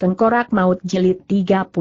Tengkorak Maut Jilid 36.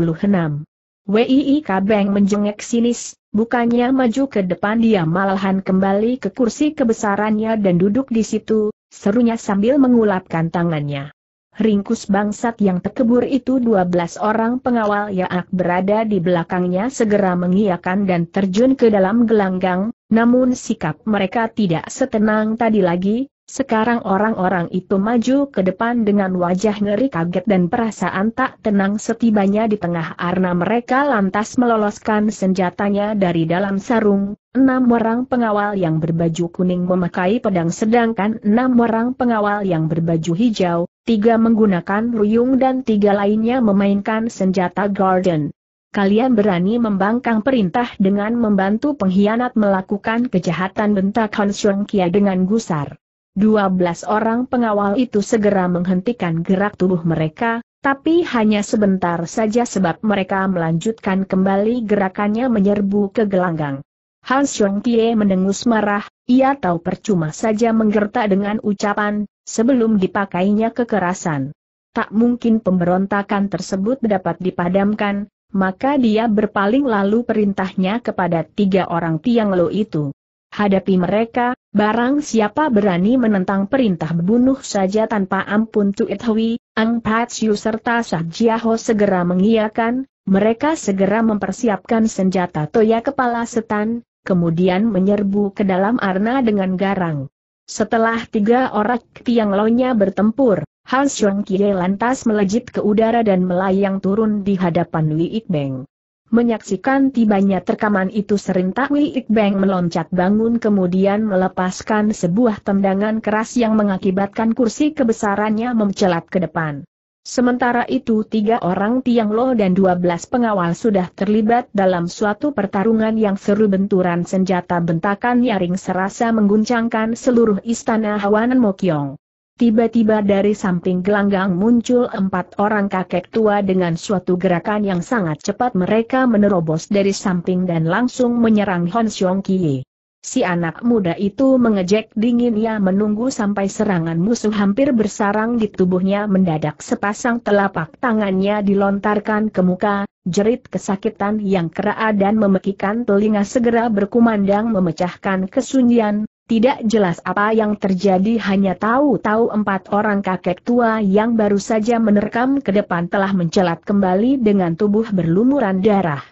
WII Kabeng menjengek sinis, bukannya maju ke depan dia malahan kembali ke kursi kebesarannya dan duduk di situ, serunya sambil mengulapkan tangannya. Ringkus bangsat yang terkebur itu 12 orang pengawal Yaak berada di belakangnya segera mengiakan dan terjun ke dalam gelanggang, namun sikap mereka tidak setenang tadi lagi, sekarang orang-orang itu maju ke depan dengan wajah ngeri kaget dan perasaan tak tenang setibanya di tengah arna mereka lantas meloloskan senjatanya dari dalam sarung, enam orang pengawal yang berbaju kuning memakai pedang sedangkan enam orang pengawal yang berbaju hijau, tiga menggunakan ruyung dan tiga lainnya memainkan senjata garden. Kalian berani membangkang perintah dengan membantu pengkhianat melakukan kejahatan bentak Hon Kia dengan gusar. 12 orang pengawal itu segera menghentikan gerak tubuh mereka, tapi hanya sebentar saja sebab mereka melanjutkan kembali gerakannya menyerbu ke gelanggang. Hans Yong Kie mendengus marah, ia tahu percuma saja menggertak dengan ucapan, sebelum dipakainya kekerasan. Tak mungkin pemberontakan tersebut dapat dipadamkan, maka dia berpaling lalu perintahnya kepada tiga orang Tiang Lo itu. Hadapi mereka, barang siapa berani menentang perintah bunuh saja tanpa ampun Tuit Hui, Ang Patsyu serta Sah Jiaho segera mengiyakan, mereka segera mempersiapkan senjata toya kepala setan, kemudian menyerbu ke dalam arna dengan garang. Setelah tiga orang tiang lonya bertempur, Hans Xiong Kie lantas melejit ke udara dan melayang turun di hadapan Li Ikbeng. Menyaksikan tibanya terkaman itu serentak Wei Ikbang meloncat bangun kemudian melepaskan sebuah tendangan keras yang mengakibatkan kursi kebesarannya memcelat ke depan. Sementara itu tiga orang Tiang Lo dan dua belas pengawal sudah terlibat dalam suatu pertarungan yang seru benturan senjata bentakan nyaring serasa mengguncangkan seluruh istana Hawanan Mokyong. Tiba-tiba dari samping gelanggang muncul empat orang kakek tua dengan suatu gerakan yang sangat cepat mereka menerobos dari samping dan langsung menyerang Hon Xiong Kie. Si anak muda itu mengejek dingin ia menunggu sampai serangan musuh hampir bersarang di tubuhnya mendadak sepasang telapak tangannya dilontarkan ke muka, jerit kesakitan yang keraa dan memekikan telinga segera berkumandang memecahkan kesunyian, tidak jelas apa yang terjadi hanya tahu-tahu empat orang kakek tua yang baru saja menerkam ke depan telah mencelat kembali dengan tubuh berlumuran darah.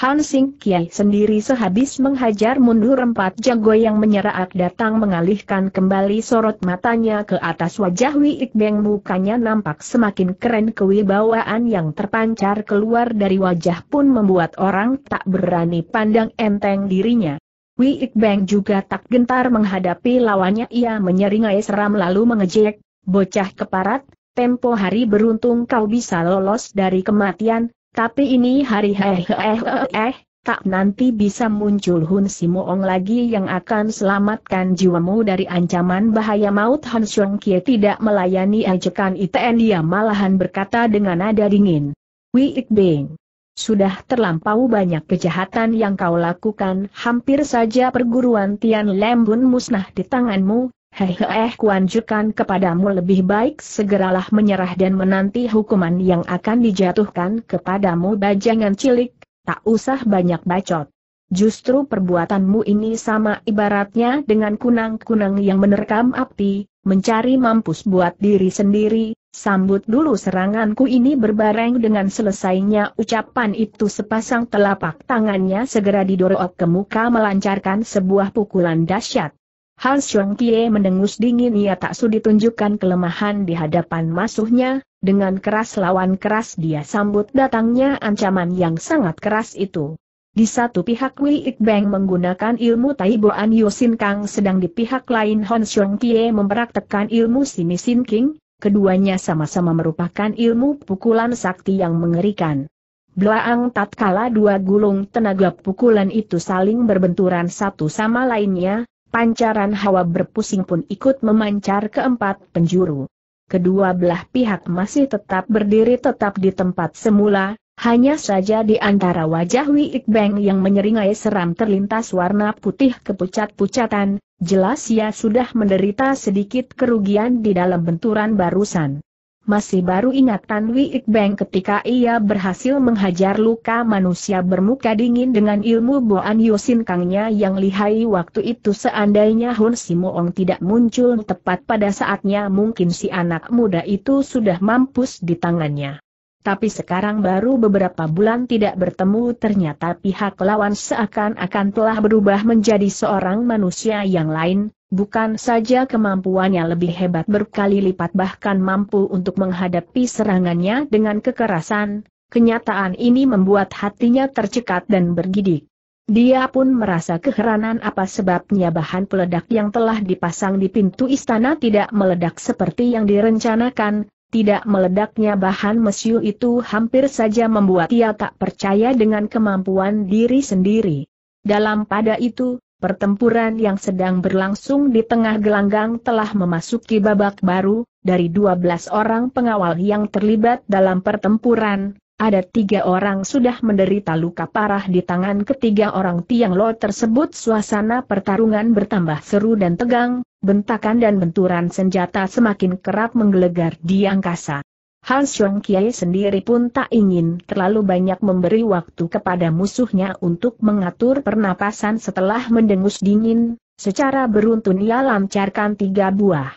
Han Sing Kiai sendiri sehabis menghajar mundur empat jago yang menyeraak datang mengalihkan kembali sorot matanya ke atas wajah Wi Ikbeng mukanya nampak semakin keren kewibawaan yang terpancar keluar dari wajah pun membuat orang tak berani pandang enteng dirinya. Wei Ikbang juga tak gentar menghadapi lawannya ia menyeringai seram lalu mengejek, bocah keparat, tempo hari beruntung kau bisa lolos dari kematian, tapi ini hari hehehe, tak nanti bisa muncul Hun Simoong lagi yang akan selamatkan jiwamu dari ancaman bahaya maut Han Xiong Kie tidak melayani ajakan ITN dia malahan berkata dengan nada dingin. Wei Ikbeng, sudah terlampau banyak kejahatan yang kau lakukan, hampir saja perguruan Tian Lembun musnah di tanganmu, hehehe kuanjurkan kepadamu lebih baik segeralah menyerah dan menanti hukuman yang akan dijatuhkan kepadamu bajangan cilik, tak usah banyak bacot. Justru perbuatanmu ini sama ibaratnya dengan kunang-kunang yang menerkam api, mencari mampus buat diri sendiri, Sambut dulu seranganku ini berbareng dengan selesainya ucapan itu sepasang telapak tangannya segera didorok ke muka melancarkan sebuah pukulan dahsyat. Hal Xiong Kie mendengus dingin ia tak sudi tunjukkan kelemahan di hadapan masuhnya. dengan keras lawan keras dia sambut datangnya ancaman yang sangat keras itu. Di satu pihak Wei Ikbang menggunakan ilmu Tai Taiboan Yosin Kang sedang di pihak lain Hon Xiong Kie memperaktekan ilmu Simi Sin King, Keduanya sama-sama merupakan ilmu pukulan sakti yang mengerikan. Belaang tatkala dua gulung tenaga pukulan itu saling berbenturan satu sama lainnya, pancaran hawa berpusing pun ikut memancar ke empat penjuru. Kedua belah pihak masih tetap berdiri tetap di tempat semula, hanya saja di antara wajah Wi Ikbeng yang menyeringai seram terlintas warna putih kepucat-pucatan, jelas ia sudah menderita sedikit kerugian di dalam benturan barusan. Masih baru ingatan Wi Ikbeng ketika ia berhasil menghajar luka manusia bermuka dingin dengan ilmu Boan Yosin Kangnya yang lihai waktu itu seandainya Hun Simoong tidak muncul tepat pada saatnya mungkin si anak muda itu sudah mampus di tangannya. Tapi sekarang baru beberapa bulan tidak bertemu ternyata pihak lawan seakan-akan telah berubah menjadi seorang manusia yang lain, bukan saja kemampuannya lebih hebat berkali lipat bahkan mampu untuk menghadapi serangannya dengan kekerasan, kenyataan ini membuat hatinya tercekat dan bergidik. Dia pun merasa keheranan apa sebabnya bahan peledak yang telah dipasang di pintu istana tidak meledak seperti yang direncanakan, tidak meledaknya bahan mesiu itu hampir saja membuat ia tak percaya dengan kemampuan diri sendiri. Dalam pada itu, pertempuran yang sedang berlangsung di tengah gelanggang telah memasuki babak baru, dari 12 orang pengawal yang terlibat dalam pertempuran, ada tiga orang sudah menderita luka parah di tangan ketiga orang Tiang Lo tersebut suasana pertarungan bertambah seru dan tegang, bentakan dan benturan senjata semakin kerap menggelegar di angkasa. Han Xiong Kiai sendiri pun tak ingin terlalu banyak memberi waktu kepada musuhnya untuk mengatur pernapasan setelah mendengus dingin, secara beruntun ia lancarkan tiga buah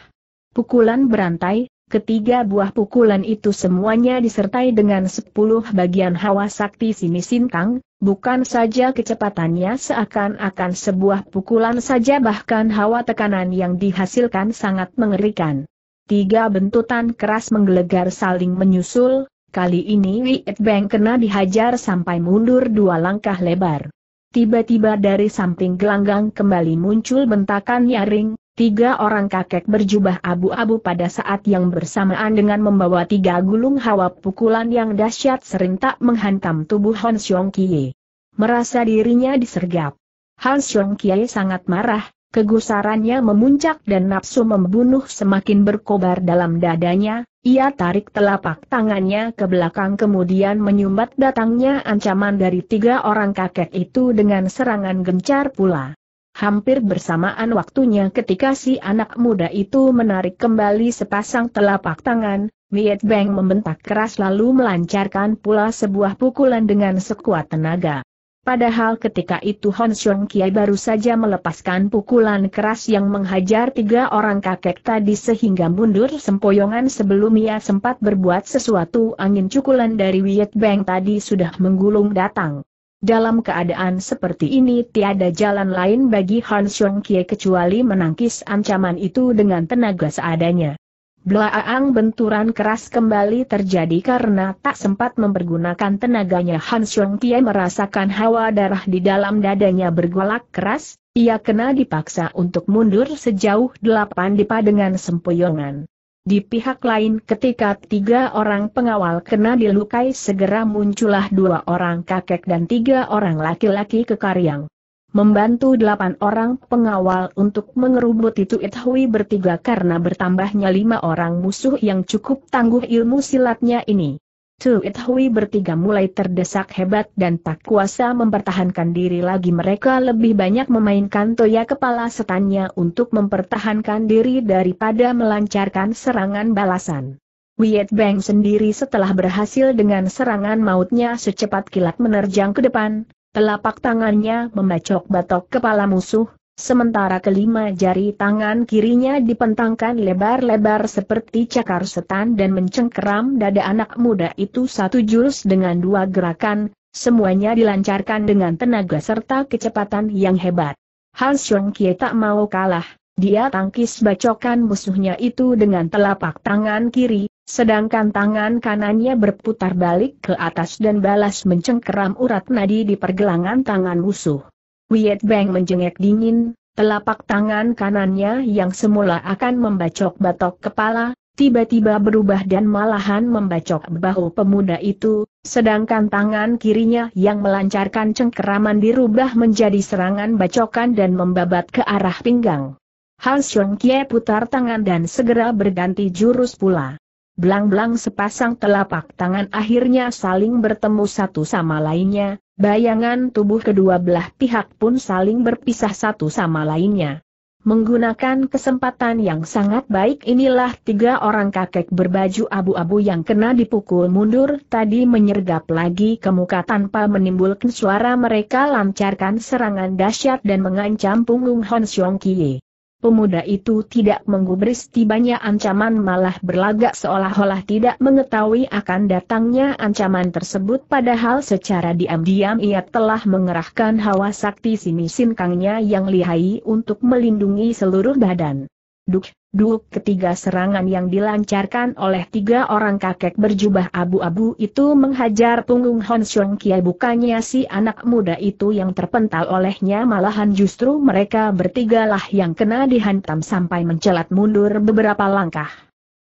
pukulan berantai, Ketiga buah pukulan itu semuanya disertai dengan sepuluh bagian hawa sakti sini sintang, bukan saja kecepatannya seakan-akan sebuah pukulan saja bahkan hawa tekanan yang dihasilkan sangat mengerikan. Tiga bentutan keras menggelegar saling menyusul, kali ini Wiet Bang kena dihajar sampai mundur dua langkah lebar. Tiba-tiba dari samping gelanggang kembali muncul bentakan nyaring, Tiga orang kakek berjubah abu-abu pada saat yang bersamaan dengan membawa tiga gulung hawa pukulan yang dahsyat serentak menghantam tubuh Han Xiong Kie. Merasa dirinya disergap. Han Xiong Kie sangat marah, kegusarannya memuncak dan nafsu membunuh semakin berkobar dalam dadanya, ia tarik telapak tangannya ke belakang kemudian menyumbat datangnya ancaman dari tiga orang kakek itu dengan serangan gencar pula. Hampir bersamaan waktunya ketika si anak muda itu menarik kembali sepasang telapak tangan, Miet Beng membentak keras lalu melancarkan pula sebuah pukulan dengan sekuat tenaga. Padahal ketika itu Hon Xiong Kiai baru saja melepaskan pukulan keras yang menghajar tiga orang kakek tadi sehingga mundur sempoyongan sebelum ia sempat berbuat sesuatu angin cukulan dari Wiet Beng tadi sudah menggulung datang. Dalam keadaan seperti ini tiada jalan lain bagi Han Xiong Kie kecuali menangkis ancaman itu dengan tenaga seadanya. Blaang benturan keras kembali terjadi karena tak sempat mempergunakan tenaganya Han Xiong Kie merasakan hawa darah di dalam dadanya bergolak keras, ia kena dipaksa untuk mundur sejauh delapan dipa dengan sempoyongan. Di pihak lain ketika tiga orang pengawal kena dilukai segera muncullah dua orang kakek dan tiga orang laki-laki kekaryang. Membantu delapan orang pengawal untuk mengerubut itu Itahui bertiga karena bertambahnya lima orang musuh yang cukup tangguh ilmu silatnya ini. Tuit Hui bertiga mulai terdesak hebat dan tak kuasa mempertahankan diri lagi mereka lebih banyak memainkan toya kepala setannya untuk mempertahankan diri daripada melancarkan serangan balasan. Wiet Bang sendiri setelah berhasil dengan serangan mautnya secepat kilat menerjang ke depan, telapak tangannya membacok batok kepala musuh, Sementara kelima jari tangan kirinya dipentangkan lebar-lebar seperti cakar setan dan mencengkeram dada anak muda itu satu jurus dengan dua gerakan, semuanya dilancarkan dengan tenaga serta kecepatan yang hebat. Hans Xiong Kie tak mau kalah, dia tangkis bacokan musuhnya itu dengan telapak tangan kiri, sedangkan tangan kanannya berputar balik ke atas dan balas mencengkeram urat nadi di pergelangan tangan musuh. Wiet Bang menjengek dingin, telapak tangan kanannya yang semula akan membacok batok kepala, tiba-tiba berubah dan malahan membacok bahu pemuda itu, sedangkan tangan kirinya yang melancarkan cengkeraman dirubah menjadi serangan bacokan dan membabat ke arah pinggang. Hans Xiong Kie putar tangan dan segera berganti jurus pula belang-belang sepasang telapak tangan akhirnya saling bertemu satu sama lainnya, bayangan tubuh kedua belah pihak pun saling berpisah satu sama lainnya. Menggunakan kesempatan yang sangat baik inilah tiga orang kakek berbaju abu-abu yang kena dipukul mundur tadi menyergap lagi ke muka tanpa menimbulkan suara mereka lancarkan serangan dahsyat dan mengancam punggung Hon Xiong Kie pemuda itu tidak menggubris tibanya ancaman malah berlagak seolah-olah tidak mengetahui akan datangnya ancaman tersebut padahal secara diam-diam ia telah mengerahkan hawa sakti sini sinkangnya yang lihai untuk melindungi seluruh badan. Duh, Duk ketiga serangan yang dilancarkan oleh tiga orang kakek berjubah abu-abu itu menghajar punggung Hon Xiong Kiai bukannya si anak muda itu yang terpental olehnya malahan justru mereka bertigalah yang kena dihantam sampai mencelat mundur beberapa langkah.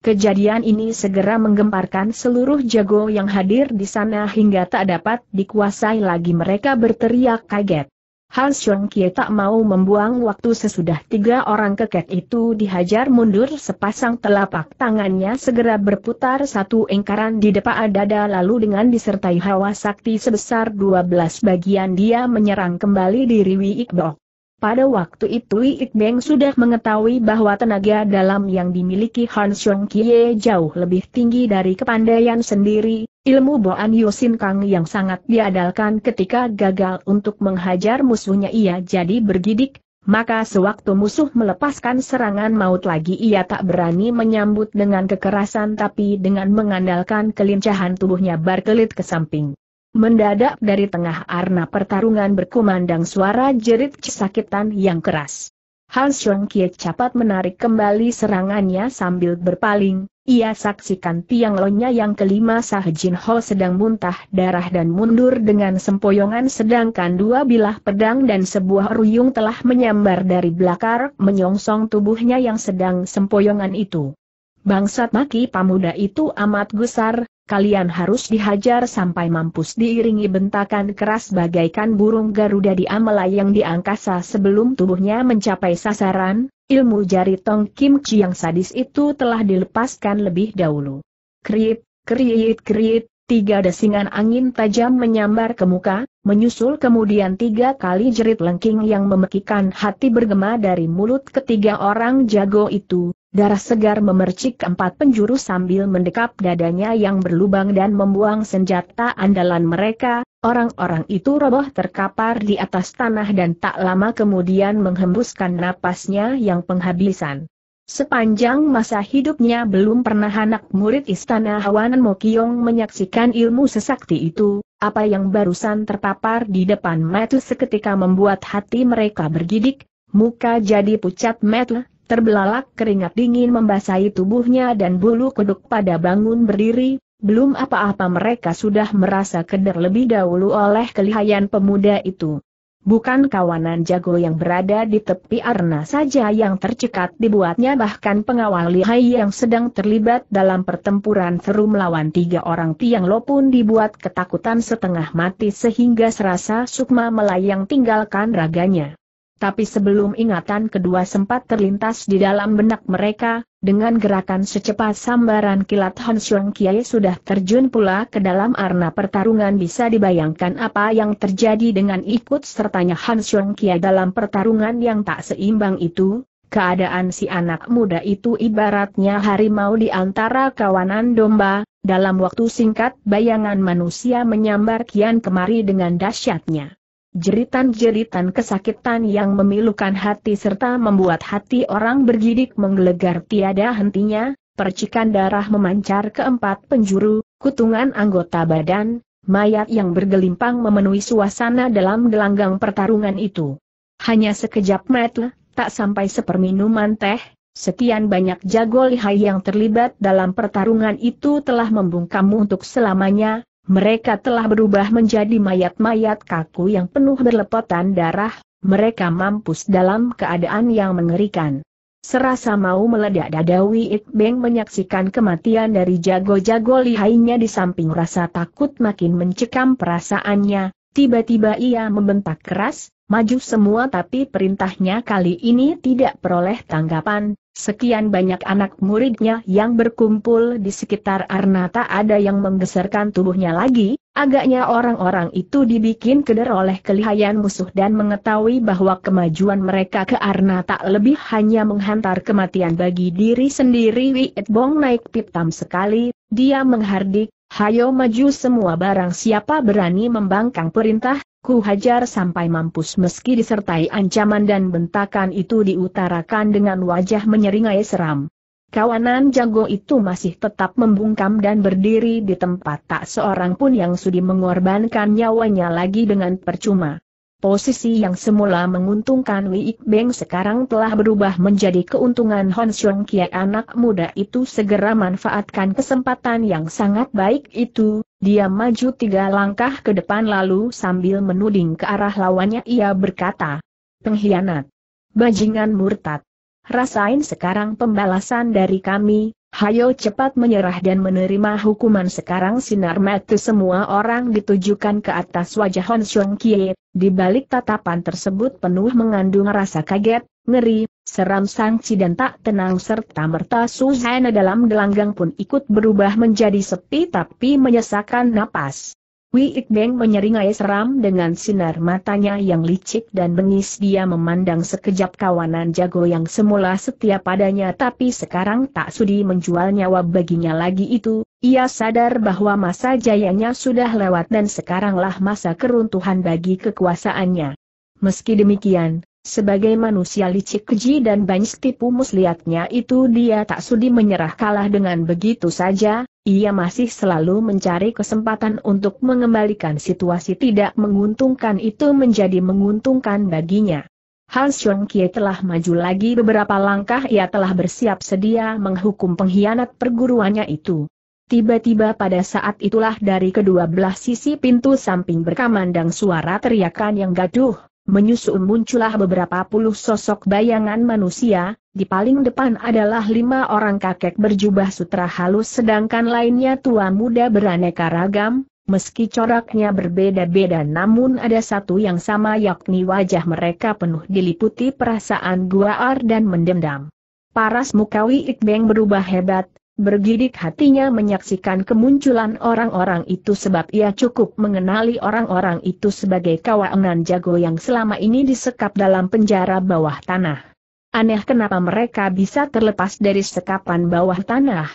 Kejadian ini segera menggemparkan seluruh jago yang hadir di sana hingga tak dapat dikuasai lagi mereka berteriak kaget. Han Xiong Kie tak mau membuang waktu sesudah tiga orang keket itu dihajar mundur sepasang telapak tangannya segera berputar satu engkaran di depan dada lalu dengan disertai hawa sakti sebesar dua belas bagian dia menyerang kembali diri Wi Ikbo. Pada waktu itu Beng sudah mengetahui bahwa tenaga dalam yang dimiliki Han Xiong Kie jauh lebih tinggi dari kepandaian sendiri, ilmu Boan Yosin Kang yang sangat diadalkan ketika gagal untuk menghajar musuhnya ia jadi bergidik, maka sewaktu musuh melepaskan serangan maut lagi ia tak berani menyambut dengan kekerasan tapi dengan mengandalkan kelincahan tubuhnya berkelit ke samping. Mendadak dari tengah arna pertarungan berkumandang suara jerit kesakitan yang keras. Han Xiong Kie cepat menarik kembali serangannya sambil berpaling, ia saksikan tiang lonya yang kelima Sah Jin Ho sedang muntah darah dan mundur dengan sempoyongan sedangkan dua bilah pedang dan sebuah ruyung telah menyambar dari belakang menyongsong tubuhnya yang sedang sempoyongan itu. Bangsat maki pamuda itu amat gusar, kalian harus dihajar sampai mampus diiringi bentakan keras bagaikan burung Garuda di yang di angkasa sebelum tubuhnya mencapai sasaran, ilmu jari Tong Kim Chi yang sadis itu telah dilepaskan lebih dahulu. Krip, kriit, kriit, tiga desingan angin tajam menyambar ke muka, menyusul kemudian tiga kali jerit lengking yang memekikan hati bergema dari mulut ketiga orang jago itu, Darah segar memercik empat penjuru sambil mendekap dadanya yang berlubang dan membuang senjata andalan mereka, orang-orang itu roboh terkapar di atas tanah dan tak lama kemudian menghembuskan napasnya yang penghabisan. Sepanjang masa hidupnya belum pernah anak murid istana Hawanan Mokyong menyaksikan ilmu sesakti itu, apa yang barusan terpapar di depan Metu seketika membuat hati mereka bergidik, muka jadi pucat Metu, Terbelalak keringat dingin membasahi tubuhnya dan bulu kuduk pada bangun berdiri, belum apa-apa mereka sudah merasa keder lebih dahulu oleh kelihayan pemuda itu. Bukan kawanan jago yang berada di tepi arna saja yang tercekat dibuatnya bahkan pengawal lihai yang sedang terlibat dalam pertempuran seru melawan tiga orang tiang lo pun dibuat ketakutan setengah mati sehingga serasa sukma melayang tinggalkan raganya tapi sebelum ingatan kedua sempat terlintas di dalam benak mereka, dengan gerakan secepat sambaran kilat Hon Xiong Kiai sudah terjun pula ke dalam arena pertarungan bisa dibayangkan apa yang terjadi dengan ikut sertanya Han Xiong Kiai dalam pertarungan yang tak seimbang itu, keadaan si anak muda itu ibaratnya harimau di antara kawanan domba, dalam waktu singkat bayangan manusia menyambar kian kemari dengan dahsyatnya. Jeritan-jeritan kesakitan yang memilukan hati serta membuat hati orang bergidik menggelegar tiada hentinya, percikan darah memancar ke empat penjuru, kutungan anggota badan, mayat yang bergelimpang memenuhi suasana dalam gelanggang pertarungan itu. Hanya sekejap mata, tak sampai seperminuman teh, Sekian banyak jago lihai yang terlibat dalam pertarungan itu telah membungkam untuk selamanya, mereka telah berubah menjadi mayat-mayat kaku yang penuh berlepotan darah, mereka mampus dalam keadaan yang mengerikan. Serasa mau meledak dada Wiit Beng menyaksikan kematian dari jago-jago lihainya di samping rasa takut makin mencekam perasaannya, tiba-tiba ia membentak keras, maju semua tapi perintahnya kali ini tidak peroleh tanggapan, Sekian banyak anak muridnya yang berkumpul di sekitar Arnata, ada yang menggeserkan tubuhnya lagi, agaknya orang-orang itu dibikin keder oleh kelihayan musuh dan mengetahui bahwa kemajuan mereka ke Arnata lebih hanya menghantar kematian bagi diri sendiri Wiet Bong naik pitam sekali, dia menghardik, hayo maju semua barang siapa berani membangkang perintah, Ku hajar sampai mampus meski disertai ancaman dan bentakan itu diutarakan dengan wajah menyeringai seram. Kawanan jago itu masih tetap membungkam dan berdiri di tempat tak seorang pun yang sudi mengorbankan nyawanya lagi dengan percuma. Posisi yang semula menguntungkan Wei Beng sekarang telah berubah menjadi keuntungan Hon Xiong Kie anak muda itu segera manfaatkan kesempatan yang sangat baik itu, dia maju tiga langkah ke depan lalu sambil menuding ke arah lawannya ia berkata, Pengkhianat. Bajingan murtad. Rasain sekarang pembalasan dari kami, hayo cepat menyerah dan menerima hukuman sekarang sinar mata semua orang ditujukan ke atas wajah Hon Xiong Kie, di balik tatapan tersebut penuh mengandung rasa kaget, ngeri, Seram Sangci dan tak tenang serta merta Suzana dalam gelanggang pun ikut berubah menjadi sepi tapi menyesakan napas. Wi Ikbeng menyeringai seram dengan sinar matanya yang licik dan bengis dia memandang sekejap kawanan jago yang semula setia padanya tapi sekarang tak sudi menjual nyawa baginya lagi itu, ia sadar bahwa masa jayanya sudah lewat dan sekaranglah masa keruntuhan bagi kekuasaannya. Meski demikian, sebagai manusia licik keji dan banyak tipu muslihatnya itu dia tak sudi menyerah kalah dengan begitu saja, ia masih selalu mencari kesempatan untuk mengembalikan situasi tidak menguntungkan itu menjadi menguntungkan baginya. Han Xiong Kie telah maju lagi beberapa langkah ia telah bersiap sedia menghukum pengkhianat perguruannya itu. Tiba-tiba pada saat itulah dari kedua belah sisi pintu samping berkamandang suara teriakan yang gaduh, Menyusul muncullah beberapa puluh sosok bayangan manusia, di paling depan adalah lima orang kakek berjubah sutra halus sedangkan lainnya tua muda beraneka ragam, meski coraknya berbeda-beda namun ada satu yang sama yakni wajah mereka penuh diliputi perasaan guaar dan mendendam. Paras Mukawi Ikbeng berubah hebat, Bergidik hatinya menyaksikan kemunculan orang-orang itu sebab ia cukup mengenali orang-orang itu sebagai kawanan jago yang selama ini disekap dalam penjara bawah tanah. Aneh kenapa mereka bisa terlepas dari sekapan bawah tanah.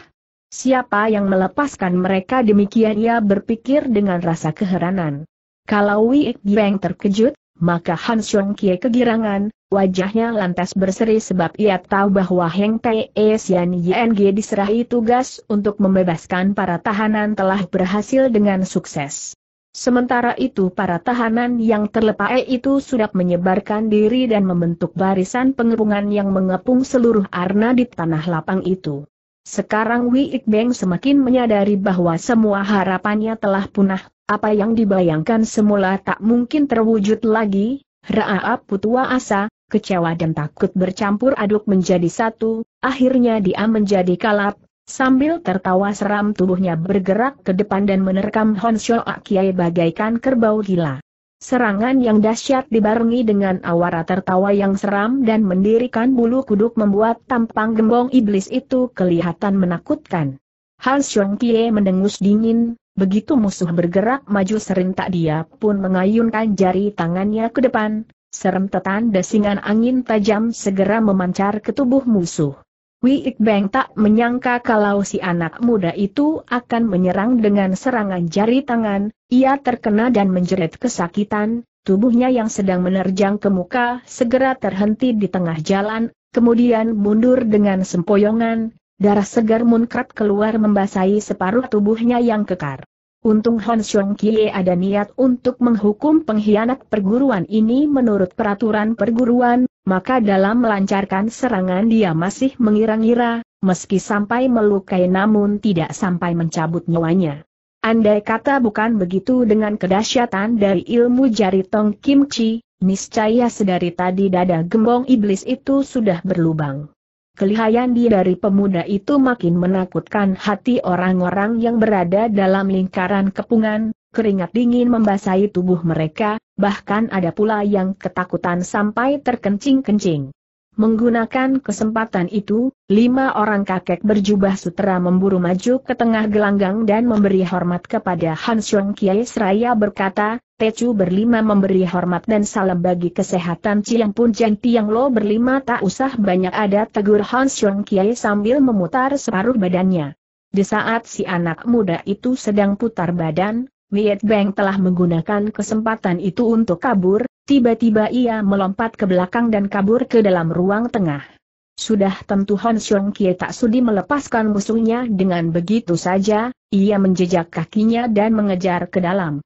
Siapa yang melepaskan mereka demikian ia berpikir dengan rasa keheranan. Kalau Wei Beng terkejut, maka Han Xiong Kie kegirangan, Wajahnya lantas berseri sebab ia tahu bahwa Heng Tae Sian diserahi tugas untuk membebaskan para tahanan telah berhasil dengan sukses. Sementara itu para tahanan yang terlepas itu sudah menyebarkan diri dan membentuk barisan pengepungan yang mengepung seluruh arna di tanah lapang itu. Sekarang Wei Ikbeng semakin menyadari bahwa semua harapannya telah punah, apa yang dibayangkan semula tak mungkin terwujud lagi, Ra'aap putua asa, kecewa dan takut bercampur aduk menjadi satu, akhirnya dia menjadi kalap, sambil tertawa seram tubuhnya bergerak ke depan dan menerkam Hon Shoa Kiai bagaikan kerbau gila. Serangan yang dahsyat dibarengi dengan awara tertawa yang seram dan mendirikan bulu kuduk membuat tampang gembong iblis itu kelihatan menakutkan. Han Xiong Kie mendengus dingin, begitu musuh bergerak maju serentak dia pun mengayunkan jari tangannya ke depan, Serentetan desingan angin tajam segera memancar ke tubuh musuh. Wei Ikbeng tak menyangka kalau si anak muda itu akan menyerang dengan serangan jari tangan, ia terkena dan menjerit kesakitan, tubuhnya yang sedang menerjang ke muka segera terhenti di tengah jalan, kemudian mundur dengan sempoyongan, darah segar munkrat keluar membasahi separuh tubuhnya yang kekar. Untung Han Xiong Kie ada niat untuk menghukum pengkhianat perguruan ini menurut peraturan perguruan, maka dalam melancarkan serangan dia masih mengira-ngira, meski sampai melukai namun tidak sampai mencabut nyawanya. Andai kata bukan begitu dengan kedahsyatan dari ilmu jari Tong Kim Chi, niscaya sedari tadi dada gembong iblis itu sudah berlubang. Kelihayan dia dari pemuda itu makin menakutkan hati orang-orang yang berada dalam lingkaran kepungan, keringat dingin membasahi tubuh mereka, bahkan ada pula yang ketakutan sampai terkencing-kencing. Menggunakan kesempatan itu, lima orang kakek berjubah sutera memburu maju ke tengah gelanggang dan memberi hormat kepada Han Xiong Kiai seraya berkata, Tecu berlima memberi hormat dan salam bagi kesehatan Ciang Pun Jeng Tiang Lo berlima tak usah banyak ada tegur Han Xiong Kiai sambil memutar separuh badannya. Di saat si anak muda itu sedang putar badan, Wiet Beng telah menggunakan kesempatan itu untuk kabur, tiba-tiba ia melompat ke belakang dan kabur ke dalam ruang tengah. Sudah tentu Han Xiong Kie tak sudi melepaskan musuhnya dengan begitu saja, ia menjejak kakinya dan mengejar ke dalam.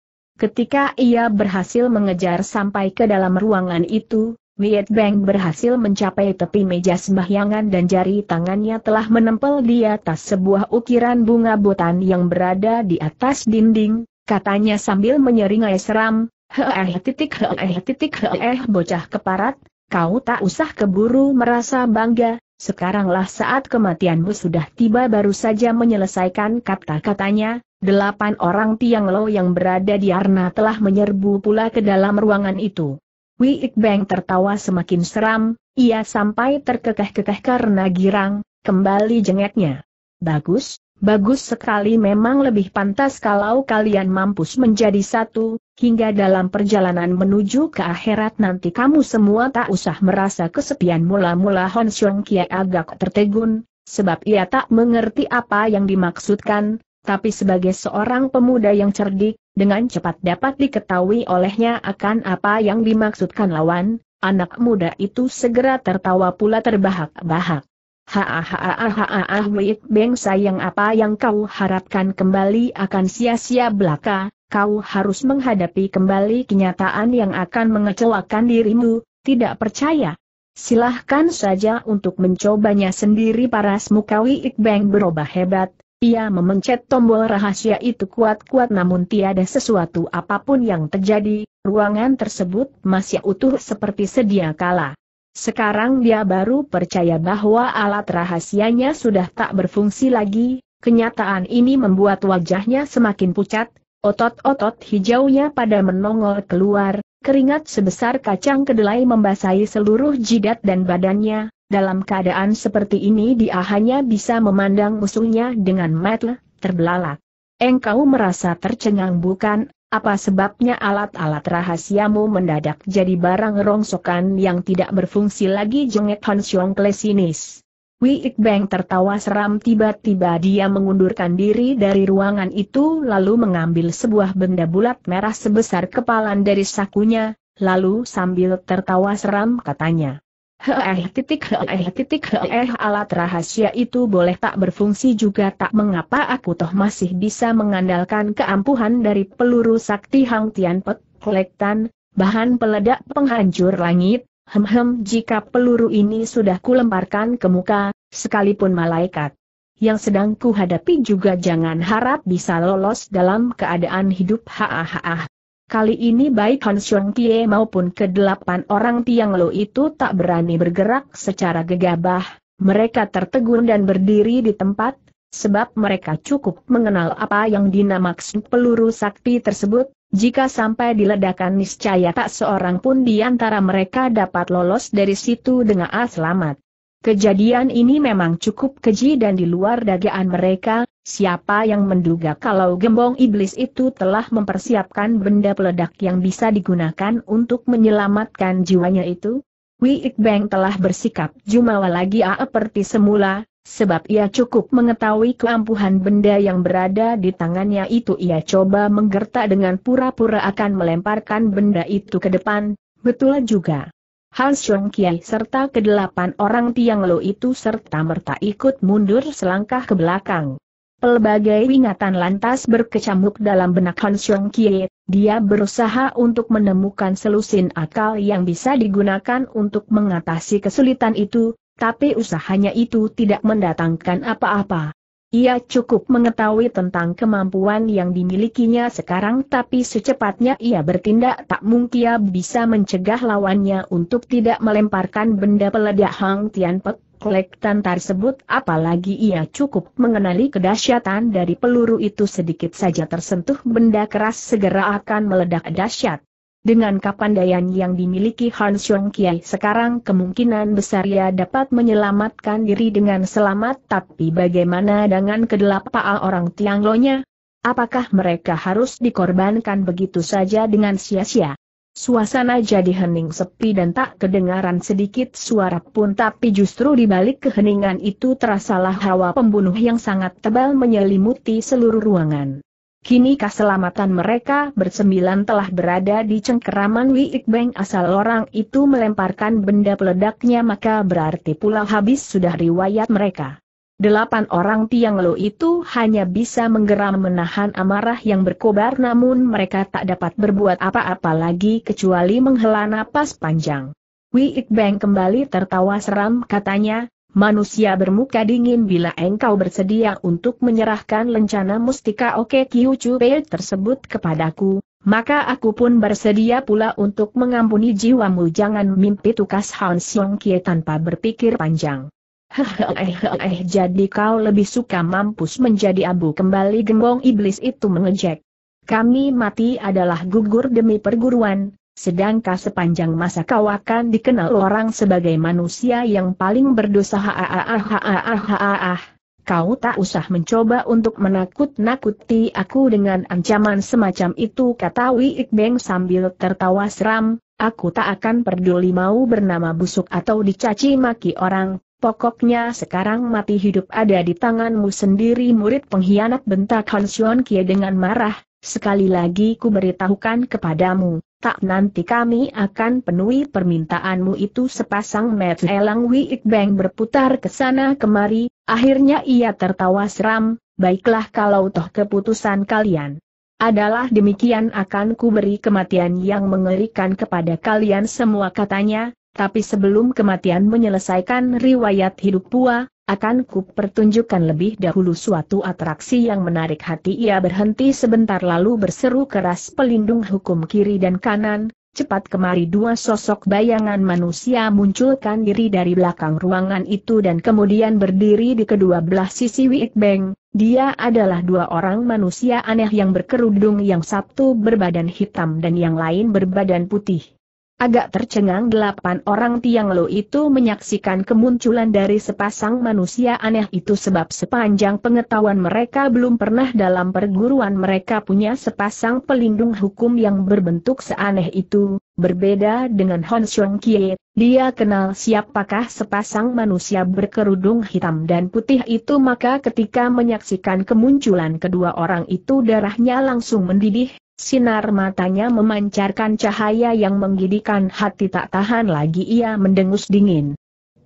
Ketika ia berhasil mengejar sampai ke dalam ruangan itu, Wiet Bang berhasil mencapai tepi meja sembahyangan dan jari tangannya telah menempel di atas sebuah ukiran bunga botan yang berada di atas dinding, katanya sambil menyeringai seram, Heeh titik heeh titik heeh bocah keparat, kau tak usah keburu merasa bangga, sekaranglah saat kematianmu sudah tiba baru saja menyelesaikan kata-katanya, Delapan orang Tiang Lo yang berada di Arna telah menyerbu pula ke dalam ruangan itu. Wei Ikbang tertawa semakin seram, ia sampai terkekeh-kekeh karena girang, kembali jengeknya. Bagus, bagus sekali memang lebih pantas kalau kalian mampus menjadi satu, hingga dalam perjalanan menuju ke akhirat nanti kamu semua tak usah merasa kesepian mula-mula Hon Xiong Kia agak tertegun, sebab ia tak mengerti apa yang dimaksudkan, tapi sebagai seorang pemuda yang cerdik, dengan cepat dapat diketahui olehnya akan apa yang dimaksudkan lawan, anak muda itu segera tertawa pula terbahak-bahak. Ha ha ha ha ha ha Wit Beng sayang apa yang kau harapkan kembali akan sia-sia belaka, kau harus menghadapi kembali kenyataan yang akan mengecewakan dirimu, tidak percaya. Silahkan saja untuk mencobanya sendiri paras mukawi bang berubah hebat, ia memencet tombol rahasia itu kuat-kuat namun tiada sesuatu apapun yang terjadi, ruangan tersebut masih utuh seperti sedia kala. Sekarang dia baru percaya bahwa alat rahasianya sudah tak berfungsi lagi, kenyataan ini membuat wajahnya semakin pucat, otot-otot hijaunya pada menongol keluar, keringat sebesar kacang kedelai membasahi seluruh jidat dan badannya, dalam keadaan seperti ini dia hanya bisa memandang musuhnya dengan mata terbelalak. Engkau merasa tercengang bukan? Apa sebabnya alat-alat rahasiamu mendadak jadi barang rongsokan yang tidak berfungsi lagi jengek Han Xiong Klesinis? Wei Ikbang tertawa seram tiba-tiba dia mengundurkan diri dari ruangan itu lalu mengambil sebuah benda bulat merah sebesar kepalan dari sakunya, lalu sambil tertawa seram katanya. Heeh, titik heeh, titik heeh, alat rahasia itu boleh tak berfungsi juga tak mengapa aku toh masih bisa mengandalkan keampuhan dari peluru sakti Hang Tian Pek, Kolektan, bahan peledak penghancur langit, hem hem jika peluru ini sudah kulemparkan ke muka, sekalipun malaikat yang sedang kuhadapi juga jangan harap bisa lolos dalam keadaan hidup haah Kali ini baik Han Xiong Tie maupun kedelapan orang Tiang Lo itu tak berani bergerak secara gegabah, mereka tertegun dan berdiri di tempat, sebab mereka cukup mengenal apa yang dinamakan peluru sakti tersebut, jika sampai diledakan niscaya tak seorang pun di antara mereka dapat lolos dari situ dengan selamat. Kejadian ini memang cukup keji dan di luar dagaan mereka, siapa yang menduga kalau gembong iblis itu telah mempersiapkan benda peledak yang bisa digunakan untuk menyelamatkan jiwanya itu? Wi Ikbeng telah bersikap jumawa lagi seperti semula, sebab ia cukup mengetahui keampuhan benda yang berada di tangannya itu ia coba menggertak dengan pura-pura akan melemparkan benda itu ke depan, betul juga. Han Sung Kiai serta kedelapan orang Tiang Lo itu serta-merta ikut mundur selangkah ke belakang. Pelbagai ingatan lantas berkecamuk dalam benak Han Sung Kiai, dia berusaha untuk menemukan selusin akal yang bisa digunakan untuk mengatasi kesulitan itu, tapi usahanya itu tidak mendatangkan apa-apa. Ia cukup mengetahui tentang kemampuan yang dimilikinya sekarang tapi secepatnya ia bertindak tak mungkin ia bisa mencegah lawannya untuk tidak melemparkan benda peledak Hang Tian Pek kolektan tersebut apalagi ia cukup mengenali kedahsyatan dari peluru itu sedikit saja tersentuh benda keras segera akan meledak dahsyat. Dengan kapandayan yang dimiliki Han Xiong Kiai sekarang kemungkinan besar ia dapat menyelamatkan diri dengan selamat tapi bagaimana dengan kedelapan orang Tianglonya? Apakah mereka harus dikorbankan begitu saja dengan sia-sia? Suasana jadi hening sepi dan tak kedengaran sedikit suara pun tapi justru di balik keheningan itu terasalah hawa pembunuh yang sangat tebal menyelimuti seluruh ruangan. Kini keselamatan mereka bersembilan telah berada di cengkeraman Wi Ikbeng asal orang itu melemparkan benda peledaknya maka berarti pula habis sudah riwayat mereka. Delapan orang tiang lo itu hanya bisa menggeram menahan amarah yang berkobar namun mereka tak dapat berbuat apa-apa lagi kecuali menghela napas panjang. Wi Ikbeng kembali tertawa seram katanya, Manusia bermuka dingin bila engkau bersedia untuk menyerahkan lencana mustika Oke Kyuchupei tersebut kepadaku, maka aku pun bersedia pula untuk mengampuni jiwamu jangan mimpi tukas Han Siong Kie tanpa berpikir panjang. Hehehe jadi kau lebih suka mampus menjadi abu kembali gembong iblis itu mengejek. Kami mati adalah gugur demi perguruan, sedangkan sepanjang masa kau akan dikenal orang sebagai manusia yang paling berdosa ha ha ha ha ha ha ah Kau tak usah mencoba untuk menakut-nakuti aku dengan ancaman semacam itu kata Wi Ikbeng sambil tertawa seram, aku tak akan peduli mau bernama busuk atau dicaci maki orang, Pokoknya sekarang mati hidup ada di tanganmu sendiri murid pengkhianat bentak Han Xuan Kie dengan marah, sekali lagi ku beritahukan kepadamu, tak nanti kami akan penuhi permintaanmu itu sepasang met elang wi ikbeng berputar ke sana kemari, akhirnya ia tertawa seram, baiklah kalau toh keputusan kalian. Adalah demikian akan kuberi kematian yang mengerikan kepada kalian semua katanya, tapi sebelum kematian menyelesaikan riwayat hidup pua, akan ku pertunjukkan lebih dahulu suatu atraksi yang menarik hati ia berhenti sebentar lalu berseru keras pelindung hukum kiri dan kanan, cepat kemari dua sosok bayangan manusia munculkan diri dari belakang ruangan itu dan kemudian berdiri di kedua belah sisi Beng, dia adalah dua orang manusia aneh yang berkerudung yang satu berbadan hitam dan yang lain berbadan putih. Agak tercengang delapan orang Tiang Lo itu menyaksikan kemunculan dari sepasang manusia aneh itu sebab sepanjang pengetahuan mereka belum pernah dalam perguruan mereka punya sepasang pelindung hukum yang berbentuk seaneh itu, berbeda dengan Hon Xiong Kie, dia kenal siapakah sepasang manusia berkerudung hitam dan putih itu maka ketika menyaksikan kemunculan kedua orang itu darahnya langsung mendidih, Sinar matanya memancarkan cahaya yang menggidikan hati tak tahan lagi ia mendengus dingin.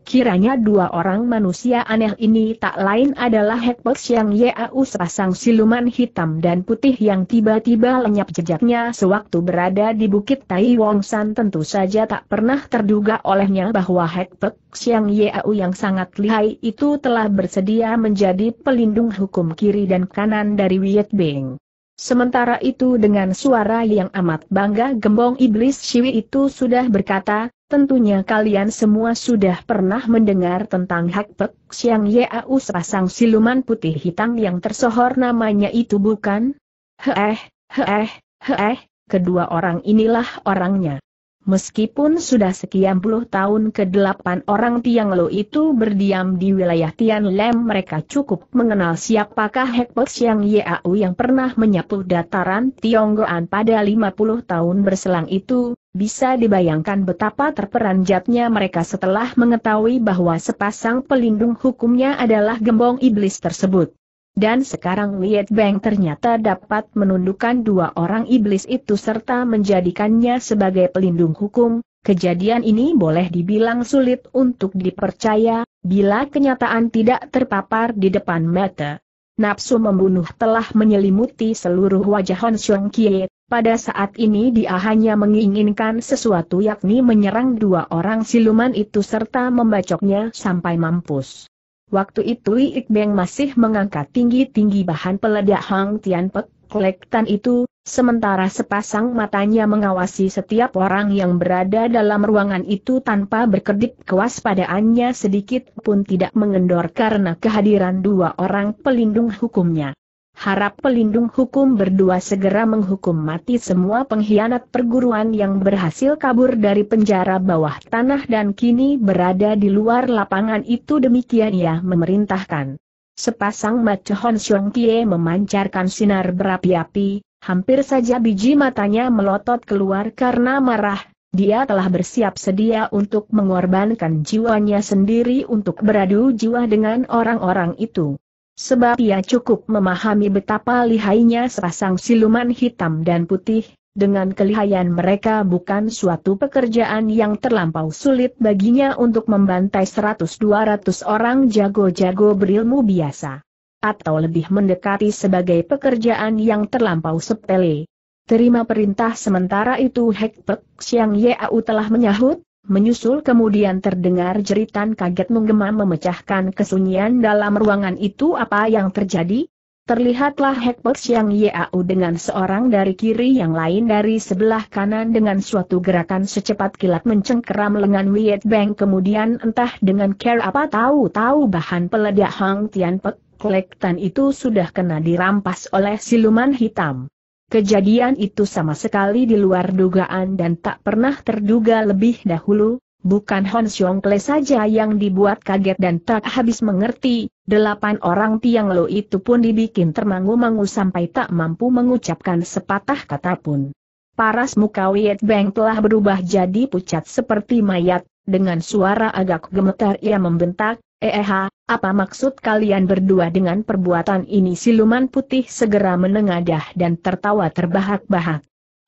Kiranya dua orang manusia aneh ini tak lain adalah Hekbox yang Yau sepasang siluman hitam dan putih yang tiba-tiba lenyap jejaknya sewaktu berada di Bukit Tai Wong San tentu saja tak pernah terduga olehnya bahwa Hekbox yang Yau yang sangat lihai itu telah bersedia menjadi pelindung hukum kiri dan kanan dari Wiet Beng. Sementara itu dengan suara yang amat bangga gembong iblis Siwi itu sudah berkata, tentunya kalian semua sudah pernah mendengar tentang Hak Pek Siang Yau sepasang siluman putih hitam yang tersohor namanya itu bukan? Heeh, heeh, heeh, kedua orang inilah orangnya. Meskipun sudah sekian puluh tahun ke delapan orang Lo itu berdiam di wilayah Tian Lem mereka cukup mengenal siapakah Hekpek Siang Yau yang pernah menyapu dataran Tionggoan pada lima puluh tahun berselang itu, bisa dibayangkan betapa terperanjatnya mereka setelah mengetahui bahwa sepasang pelindung hukumnya adalah gembong iblis tersebut. Dan sekarang Liet Beng ternyata dapat menundukkan dua orang iblis itu serta menjadikannya sebagai pelindung hukum, kejadian ini boleh dibilang sulit untuk dipercaya, bila kenyataan tidak terpapar di depan mata. Napsu membunuh telah menyelimuti seluruh wajah Hon Xiong Kie, pada saat ini dia hanya menginginkan sesuatu yakni menyerang dua orang siluman itu serta membacoknya sampai mampus. Waktu itu Beng masih mengangkat tinggi-tinggi bahan peledak Hang Tian Pek kolektan itu, sementara sepasang matanya mengawasi setiap orang yang berada dalam ruangan itu tanpa berkedip kewaspadaannya sedikit pun tidak mengendor karena kehadiran dua orang pelindung hukumnya harap pelindung hukum berdua segera menghukum mati semua pengkhianat perguruan yang berhasil kabur dari penjara bawah tanah dan kini berada di luar lapangan itu demikian ia memerintahkan. Sepasang mata Hon Xiong Kie memancarkan sinar berapi-api, hampir saja biji matanya melotot keluar karena marah, dia telah bersiap sedia untuk mengorbankan jiwanya sendiri untuk beradu jiwa dengan orang-orang itu. Sebab ia cukup memahami betapa lihainya sepasang siluman hitam dan putih, dengan kelihayan mereka bukan suatu pekerjaan yang terlampau sulit baginya untuk membantai 100-200 orang jago-jago berilmu biasa. Atau lebih mendekati sebagai pekerjaan yang terlampau sepele. Terima perintah sementara itu Hek Pek Siang Yau telah menyahut, Menyusul kemudian terdengar jeritan kaget menggema memecahkan kesunyian dalam ruangan itu apa yang terjadi? Terlihatlah Hekpek yang Yau dengan seorang dari kiri yang lain dari sebelah kanan dengan suatu gerakan secepat kilat mencengkeram lengan Wiet Bang kemudian entah dengan care apa tahu-tahu bahan peledak Hang Tian Pek kolektan itu sudah kena dirampas oleh siluman hitam. Kejadian itu sama sekali di luar dugaan dan tak pernah terduga lebih dahulu, bukan Hon Xiong Kle saja yang dibuat kaget dan tak habis mengerti, delapan orang Tiang Lo itu pun dibikin termangu-mangu sampai tak mampu mengucapkan sepatah kata pun. Paras muka Wiet Beng telah berubah jadi pucat seperti mayat, dengan suara agak gemetar ia membentak, Eh, eh apa maksud kalian berdua dengan perbuatan ini? Siluman putih segera menengadah dan tertawa terbahak-bahak.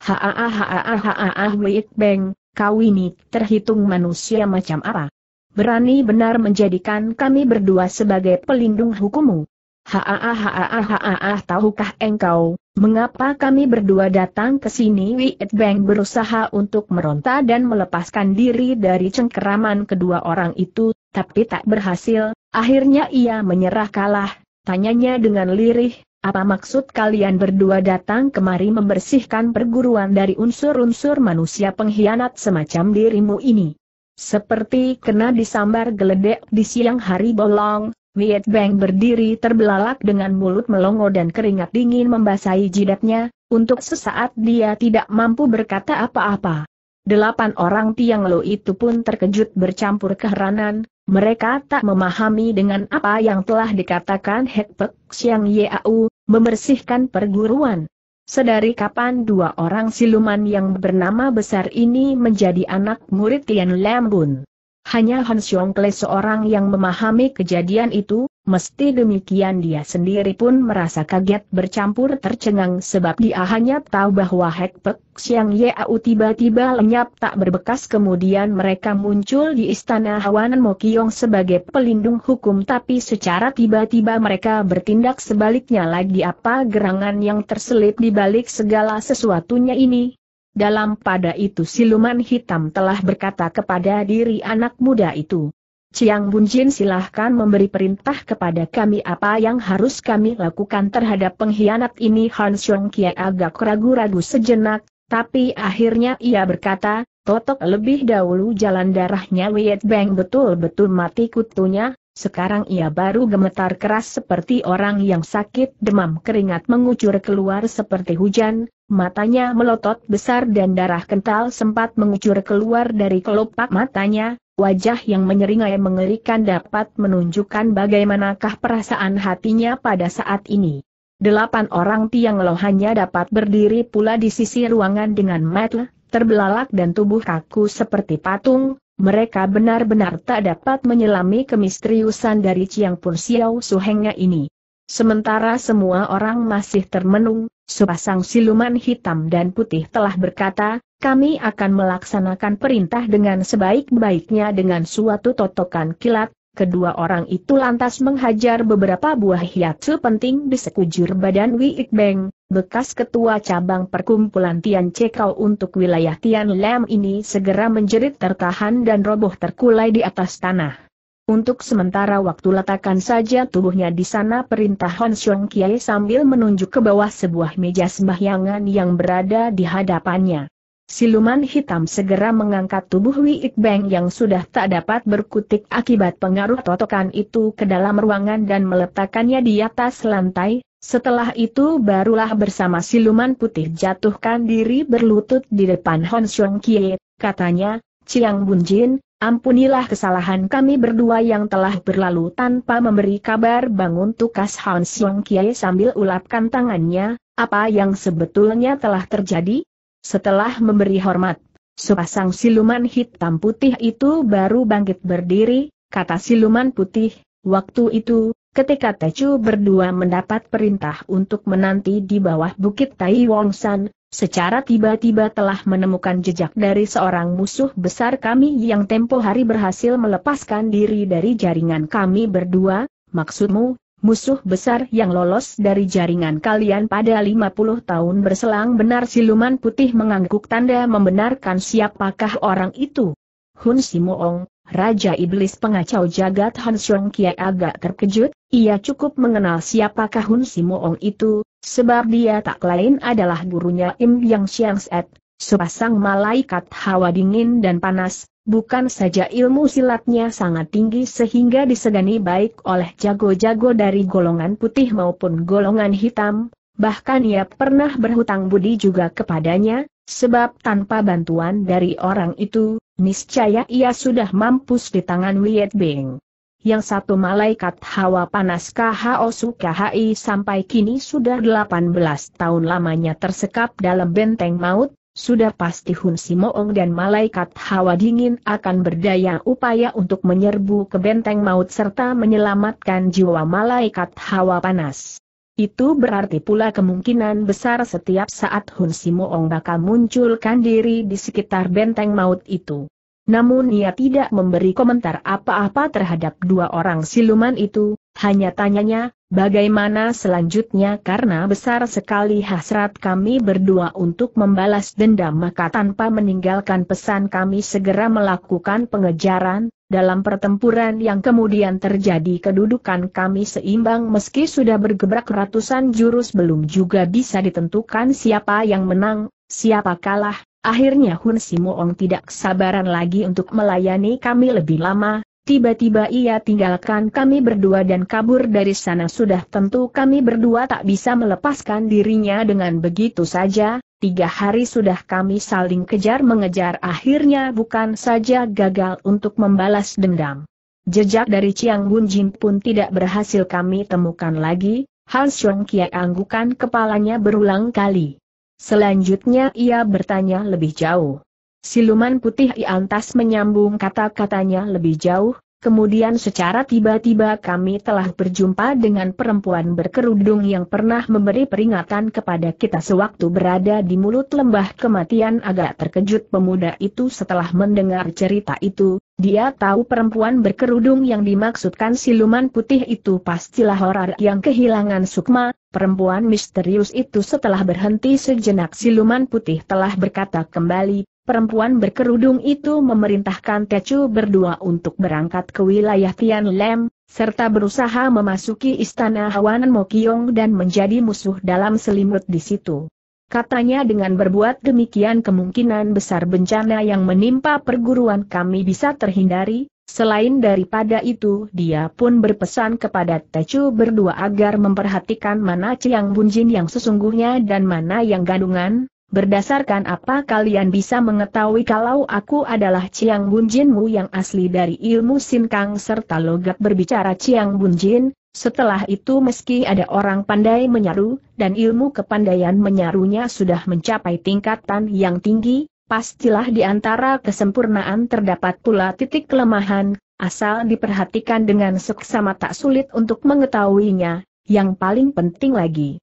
Haa ah, ah, haa ah, Beng, kau ini terhitung manusia macam apa? Berani benar menjadikan kami berdua sebagai pelindung hukummu. Haa tahukah engkau, mengapa kami berdua datang ke sini? Wiit Beng berusaha untuk meronta dan melepaskan diri dari cengkeraman kedua orang itu, tapi tak berhasil, akhirnya ia menyerah kalah, tanyanya dengan lirih, apa maksud kalian berdua datang kemari membersihkan perguruan dari unsur-unsur manusia pengkhianat semacam dirimu ini? Seperti kena disambar geledek di siang hari bolong, Wiet Beng berdiri terbelalak dengan mulut melongo dan keringat dingin membasahi jidatnya, untuk sesaat dia tidak mampu berkata apa-apa. Delapan orang Tiang Lo itu pun terkejut bercampur keheranan, mereka tak memahami dengan apa yang telah dikatakan Hekpek Siang Yau, membersihkan perguruan. Sedari kapan dua orang siluman yang bernama besar ini menjadi anak murid Tian Lembun? Hanya Han Kle seorang yang memahami kejadian itu, mesti demikian dia sendiri pun merasa kaget bercampur tercengang sebab dia hanya tahu bahwa Hek Pek Xiang Yeau tiba-tiba lenyap tak berbekas kemudian mereka muncul di istana Hawanan Mokiong sebagai pelindung hukum tapi secara tiba-tiba mereka bertindak sebaliknya lagi apa gerangan yang terselip di balik segala sesuatunya ini, dalam pada itu siluman hitam telah berkata kepada diri anak muda itu. Ciang Bunjin silahkan memberi perintah kepada kami apa yang harus kami lakukan terhadap pengkhianat ini Han Xiong Kie agak ragu-ragu sejenak, tapi akhirnya ia berkata, Totok lebih dahulu jalan darahnya Wiet Beng betul-betul mati kutunya, sekarang ia baru gemetar keras seperti orang yang sakit demam keringat mengucur keluar seperti hujan, matanya melotot besar dan darah kental sempat mengucur keluar dari kelopak matanya, wajah yang menyeringai mengerikan dapat menunjukkan bagaimanakah perasaan hatinya pada saat ini. Delapan orang tiang lohannya dapat berdiri pula di sisi ruangan dengan metel, terbelalak dan tubuh kaku seperti patung, mereka benar-benar tak dapat menyelami kemisteriusan dari Chiang Pun Su Suhengnya ini. Sementara semua orang masih termenung, sepasang siluman hitam dan putih telah berkata, kami akan melaksanakan perintah dengan sebaik-baiknya dengan suatu totokan kilat, Kedua orang itu lantas menghajar beberapa buah hiatsu penting di sekujur badan Wi Ikbeng, bekas ketua cabang perkumpulan Tian Cekau untuk wilayah Tian Lam ini segera menjerit tertahan dan roboh terkulai di atas tanah. Untuk sementara waktu letakkan saja tubuhnya di sana perintah Hon Xiong Kiai sambil menunjuk ke bawah sebuah meja sembahyangan yang berada di hadapannya. Siluman hitam segera mengangkat tubuh Wi Ikbeng yang sudah tak dapat berkutik akibat pengaruh totokan itu ke dalam ruangan dan meletakkannya di atas lantai, setelah itu barulah bersama siluman putih jatuhkan diri berlutut di depan Hon Xiong Kie, katanya, Ciang Jin, ampunilah kesalahan kami berdua yang telah berlalu tanpa memberi kabar bangun tukas Hon Xiong Kie sambil ulapkan tangannya, apa yang sebetulnya telah terjadi? Setelah memberi hormat, sepasang siluman hitam putih itu baru bangkit berdiri, kata siluman putih, waktu itu, ketika Tecu berdua mendapat perintah untuk menanti di bawah bukit Tai Wong San, secara tiba-tiba telah menemukan jejak dari seorang musuh besar kami yang tempo hari berhasil melepaskan diri dari jaringan kami berdua, maksudmu, musuh besar yang lolos dari jaringan kalian pada 50 tahun berselang benar siluman putih mengangguk tanda membenarkan siapakah orang itu. Hun Simoong, Raja Iblis Pengacau Jagat Han Xiong Kia agak terkejut, ia cukup mengenal siapakah Hun Simoong itu, sebab dia tak lain adalah gurunya Im Yang Xiang Set, sepasang malaikat hawa dingin dan panas, Bukan saja ilmu silatnya sangat tinggi sehingga disegani baik oleh jago-jago dari golongan putih maupun golongan hitam, bahkan ia pernah berhutang budi juga kepadanya, sebab tanpa bantuan dari orang itu, niscaya ia sudah mampus di tangan Wiet Bing. Yang satu malaikat hawa panas KHO Sukahi sampai kini sudah 18 tahun lamanya tersekap dalam benteng maut, sudah pasti Hun Simoong dan malaikat hawa dingin akan berdaya upaya untuk menyerbu ke benteng maut serta menyelamatkan jiwa malaikat hawa panas. Itu berarti pula kemungkinan besar setiap saat Hun Simoong bakal munculkan diri di sekitar benteng maut itu. Namun ia tidak memberi komentar apa-apa terhadap dua orang siluman itu, hanya tanyanya, Bagaimana selanjutnya karena besar sekali hasrat kami berdua untuk membalas dendam maka tanpa meninggalkan pesan kami segera melakukan pengejaran, dalam pertempuran yang kemudian terjadi kedudukan kami seimbang meski sudah bergebrak ratusan jurus belum juga bisa ditentukan siapa yang menang, siapa kalah, akhirnya Hun Simoong tidak kesabaran lagi untuk melayani kami lebih lama, Tiba-tiba ia tinggalkan kami berdua dan kabur dari sana sudah tentu kami berdua tak bisa melepaskan dirinya dengan begitu saja, tiga hari sudah kami saling kejar-mengejar akhirnya bukan saja gagal untuk membalas dendam. Jejak dari Chiang Bun Jin pun tidak berhasil kami temukan lagi, Han Xiong Kia anggukan kepalanya berulang kali. Selanjutnya ia bertanya lebih jauh. Siluman putih Iantas menyambung kata-katanya lebih jauh, kemudian secara tiba-tiba kami telah berjumpa dengan perempuan berkerudung yang pernah memberi peringatan kepada kita sewaktu berada di mulut lembah kematian agak terkejut pemuda itu setelah mendengar cerita itu, dia tahu perempuan berkerudung yang dimaksudkan siluman putih itu pastilah horor yang kehilangan sukma, Perempuan misterius itu setelah berhenti sejenak siluman putih telah berkata kembali, perempuan berkerudung itu memerintahkan Tecu berdua untuk berangkat ke wilayah Tian Lem, serta berusaha memasuki istana Hawanan Mokyong dan menjadi musuh dalam selimut di situ. Katanya dengan berbuat demikian kemungkinan besar bencana yang menimpa perguruan kami bisa terhindari, selain daripada itu dia pun berpesan kepada Tecu berdua agar memperhatikan mana Ciang Bunjin yang sesungguhnya dan mana yang gadungan, berdasarkan apa kalian bisa mengetahui kalau aku adalah Chiang Bunjinmu yang asli dari ilmu sinkang serta logat berbicara Chiang Bunjin, setelah itu meski ada orang pandai menyaru, dan ilmu kepandaian menyarunya sudah mencapai tingkatan yang tinggi, pastilah di antara kesempurnaan terdapat pula titik kelemahan, asal diperhatikan dengan seksama tak sulit untuk mengetahuinya, yang paling penting lagi.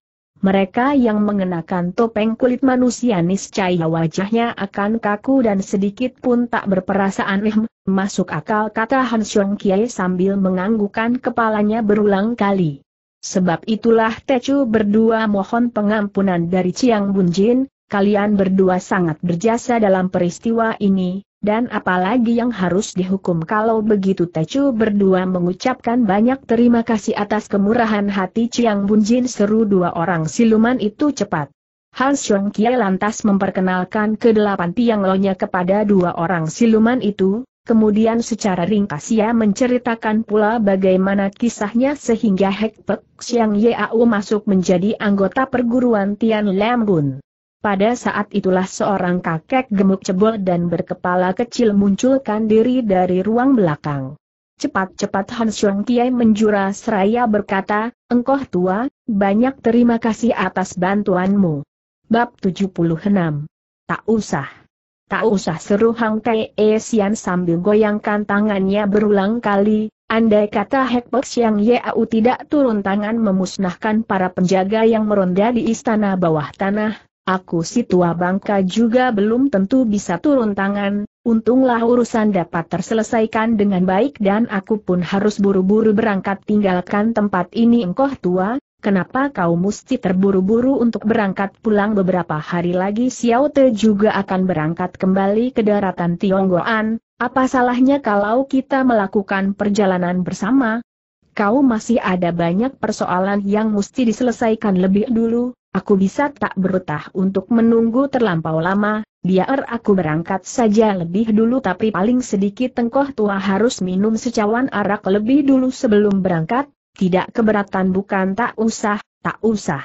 Mereka yang mengenakan topeng kulit manusia niscaya wajahnya akan kaku dan sedikit pun tak berperasaan ehm, masuk akal kata Han Xiong Kiai sambil menganggukkan kepalanya berulang kali. Sebab itulah Tecu berdua mohon pengampunan dari Chiang Bunjin, kalian berdua sangat berjasa dalam peristiwa ini, dan apalagi yang harus dihukum kalau begitu Tecu berdua mengucapkan banyak terima kasih atas kemurahan hati Chiang Bunjin seru dua orang siluman itu cepat. Han Xiong Kie lantas memperkenalkan kedelapan tiang lonya kepada dua orang siluman itu, kemudian secara ringkas ia menceritakan pula bagaimana kisahnya sehingga Hek Pek Xiang Yeau masuk menjadi anggota perguruan Tian Lam Bun. Pada saat itulah seorang kakek gemuk cebol dan berkepala kecil munculkan diri dari ruang belakang. Cepat-cepat Han Xiong Kiai menjura seraya berkata, engkau tua, banyak terima kasih atas bantuanmu. Bab 76. Tak usah. Tak usah seru Hang Tae e Sian sambil goyangkan tangannya berulang kali, andai kata Hekpok Siang Yau tidak turun tangan memusnahkan para penjaga yang meronda di istana bawah tanah, Aku si tua bangka juga belum tentu bisa turun tangan, untunglah urusan dapat terselesaikan dengan baik dan aku pun harus buru-buru berangkat tinggalkan tempat ini engkau tua, kenapa kau mesti terburu-buru untuk berangkat pulang beberapa hari lagi Xiao Te juga akan berangkat kembali ke daratan Tionggoan, apa salahnya kalau kita melakukan perjalanan bersama? Kau masih ada banyak persoalan yang mesti diselesaikan lebih dulu, Aku bisa tak berutah untuk menunggu terlampau lama, biar aku berangkat saja lebih dulu tapi paling sedikit tengkoh tua harus minum secawan arak lebih dulu sebelum berangkat, tidak keberatan bukan tak usah, tak usah.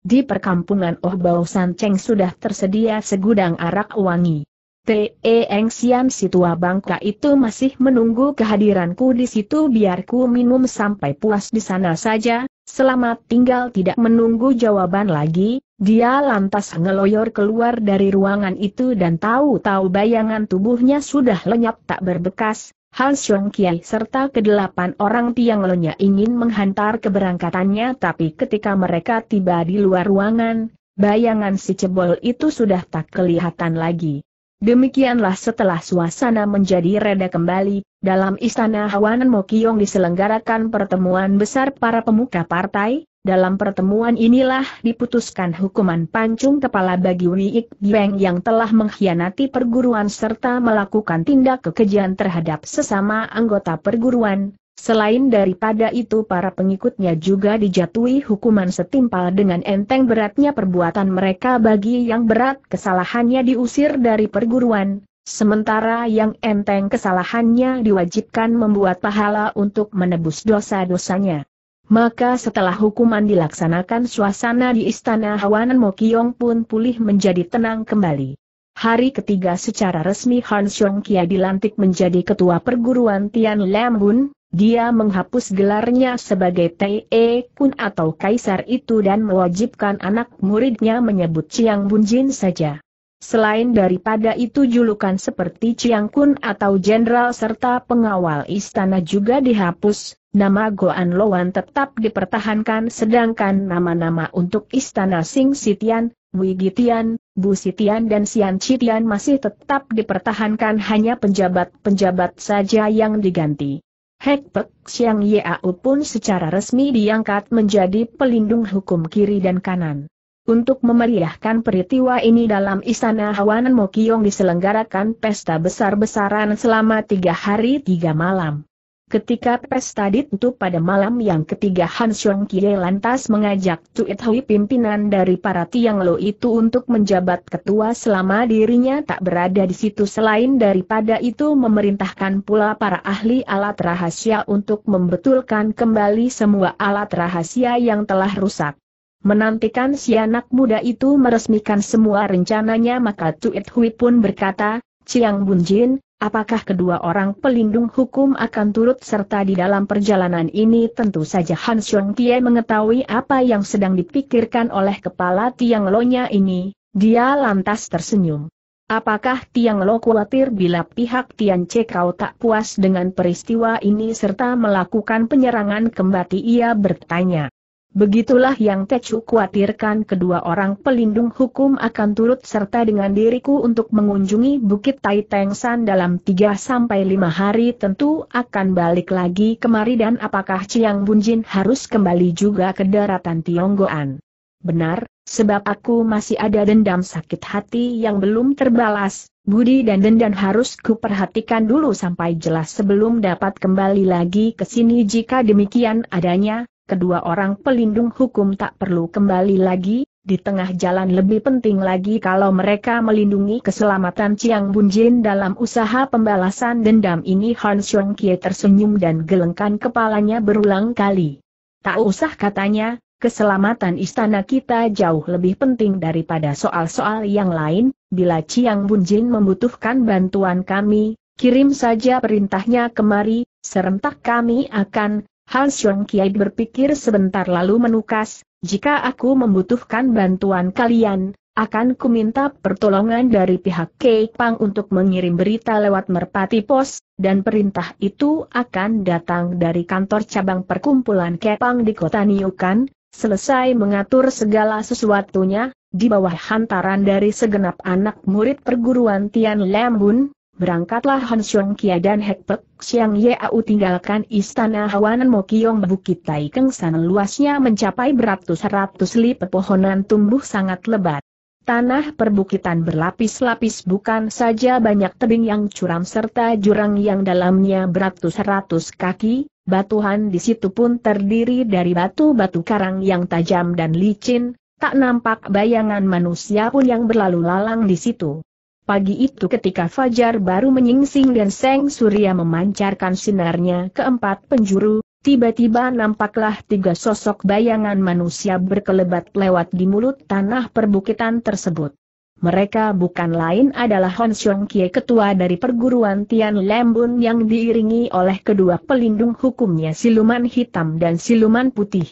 Di perkampungan Oh Bao Cheng sudah tersedia segudang arak wangi. Te Eng Sian si tua bangka itu masih menunggu kehadiranku di situ biar ku minum sampai puas di sana saja, selamat tinggal tidak menunggu jawaban lagi, dia lantas ngeloyor keluar dari ruangan itu dan tahu-tahu bayangan tubuhnya sudah lenyap tak berbekas, Han Xiong Kiai serta kedelapan orang tiang lenya ingin menghantar keberangkatannya tapi ketika mereka tiba di luar ruangan, bayangan si cebol itu sudah tak kelihatan lagi. Demikianlah setelah suasana menjadi reda kembali, dalam istana Hawanan Mokiong diselenggarakan pertemuan besar para pemuka partai, dalam pertemuan inilah diputuskan hukuman pancung kepala bagi Ik Beng yang telah mengkhianati perguruan serta melakukan tindak kekejian terhadap sesama anggota perguruan, Selain daripada itu para pengikutnya juga dijatuhi hukuman setimpal dengan enteng beratnya perbuatan mereka bagi yang berat kesalahannya diusir dari perguruan, sementara yang enteng kesalahannya diwajibkan membuat pahala untuk menebus dosa-dosanya. Maka setelah hukuman dilaksanakan suasana di istana Hawanan Mokyong pun pulih menjadi tenang kembali. Hari ketiga secara resmi Han Xiong Kia dilantik menjadi ketua perguruan Tian Lam Hun, dia menghapus gelarnya sebagai T.E. Kun atau Kaisar itu dan mewajibkan anak muridnya menyebut Chiang Bunjin saja. Selain daripada itu julukan seperti Chiang Kun atau Jenderal serta pengawal istana juga dihapus, nama Goan Loan tetap dipertahankan sedangkan nama-nama untuk istana Sing Sitian, Wei Gitian, Bu Sitian dan Sian Chitian masih tetap dipertahankan hanya penjabat-penjabat saja yang diganti. Hek Pek Xiang Yau pun secara resmi diangkat menjadi pelindung hukum kiri dan kanan. Untuk memeriahkan peristiwa ini dalam Istana Hawanan Mokiong diselenggarakan pesta besar-besaran selama tiga hari tiga malam. Ketika pesta ditutup pada malam yang ketiga Han Xiong Kie lantas mengajak Tuit Hui pimpinan dari para Tiang Lo itu untuk menjabat ketua selama dirinya tak berada di situ selain daripada itu memerintahkan pula para ahli alat rahasia untuk membetulkan kembali semua alat rahasia yang telah rusak. Menantikan si anak muda itu meresmikan semua rencananya maka Tuit Hui pun berkata, Chiang Bunjin, Apakah kedua orang pelindung hukum akan turut serta di dalam perjalanan ini tentu saja Han Xiong Tie mengetahui apa yang sedang dipikirkan oleh kepala Tiang Lonya ini, dia lantas tersenyum. Apakah Tiang Lo khawatir bila pihak Tian kau tak puas dengan peristiwa ini serta melakukan penyerangan kembali ia bertanya. Begitulah yang Tecu khawatirkan kedua orang pelindung hukum akan turut serta dengan diriku untuk mengunjungi Bukit Tai Teng San dalam 3-5 hari tentu akan balik lagi kemari dan apakah Chiang Bunjin harus kembali juga ke daratan Tionggoan. Benar, sebab aku masih ada dendam sakit hati yang belum terbalas, budi dan dendam harus kuperhatikan dulu sampai jelas sebelum dapat kembali lagi ke sini jika demikian adanya, kedua orang pelindung hukum tak perlu kembali lagi, di tengah jalan lebih penting lagi kalau mereka melindungi keselamatan Chiang Bunjin dalam usaha pembalasan dendam ini Han Xiong Kie tersenyum dan gelengkan kepalanya berulang kali. Tak usah katanya, keselamatan istana kita jauh lebih penting daripada soal-soal yang lain, bila Chiang Bunjin membutuhkan bantuan kami, kirim saja perintahnya kemari, serentak kami akan Han Siong Kiai berpikir sebentar lalu menukas, jika aku membutuhkan bantuan kalian, akan kuminta pertolongan dari pihak Kei Pang untuk mengirim berita lewat merpati pos, dan perintah itu akan datang dari kantor cabang perkumpulan Kei Pang di kota Niukan, selesai mengatur segala sesuatunya, di bawah hantaran dari segenap anak murid perguruan Tian Lembun, Berangkatlah Han Xiong Kia dan Hek Pek Xiang Yeau tinggalkan istana Hawanan Mokiong Bukit Taikeng sana luasnya mencapai beratus-ratus li pepohonan tumbuh sangat lebat. Tanah perbukitan berlapis-lapis bukan saja banyak tebing yang curam serta jurang yang dalamnya beratus-ratus kaki, batuhan di situ pun terdiri dari batu-batu karang yang tajam dan licin, tak nampak bayangan manusia pun yang berlalu lalang di situ. Pagi itu ketika Fajar baru menyingsing dan Seng Surya memancarkan sinarnya ke empat penjuru, tiba-tiba nampaklah tiga sosok bayangan manusia berkelebat lewat di mulut tanah perbukitan tersebut. Mereka bukan lain adalah Hon Xiong Kie ketua dari perguruan Tian Lembun yang diiringi oleh kedua pelindung hukumnya siluman hitam dan siluman putih.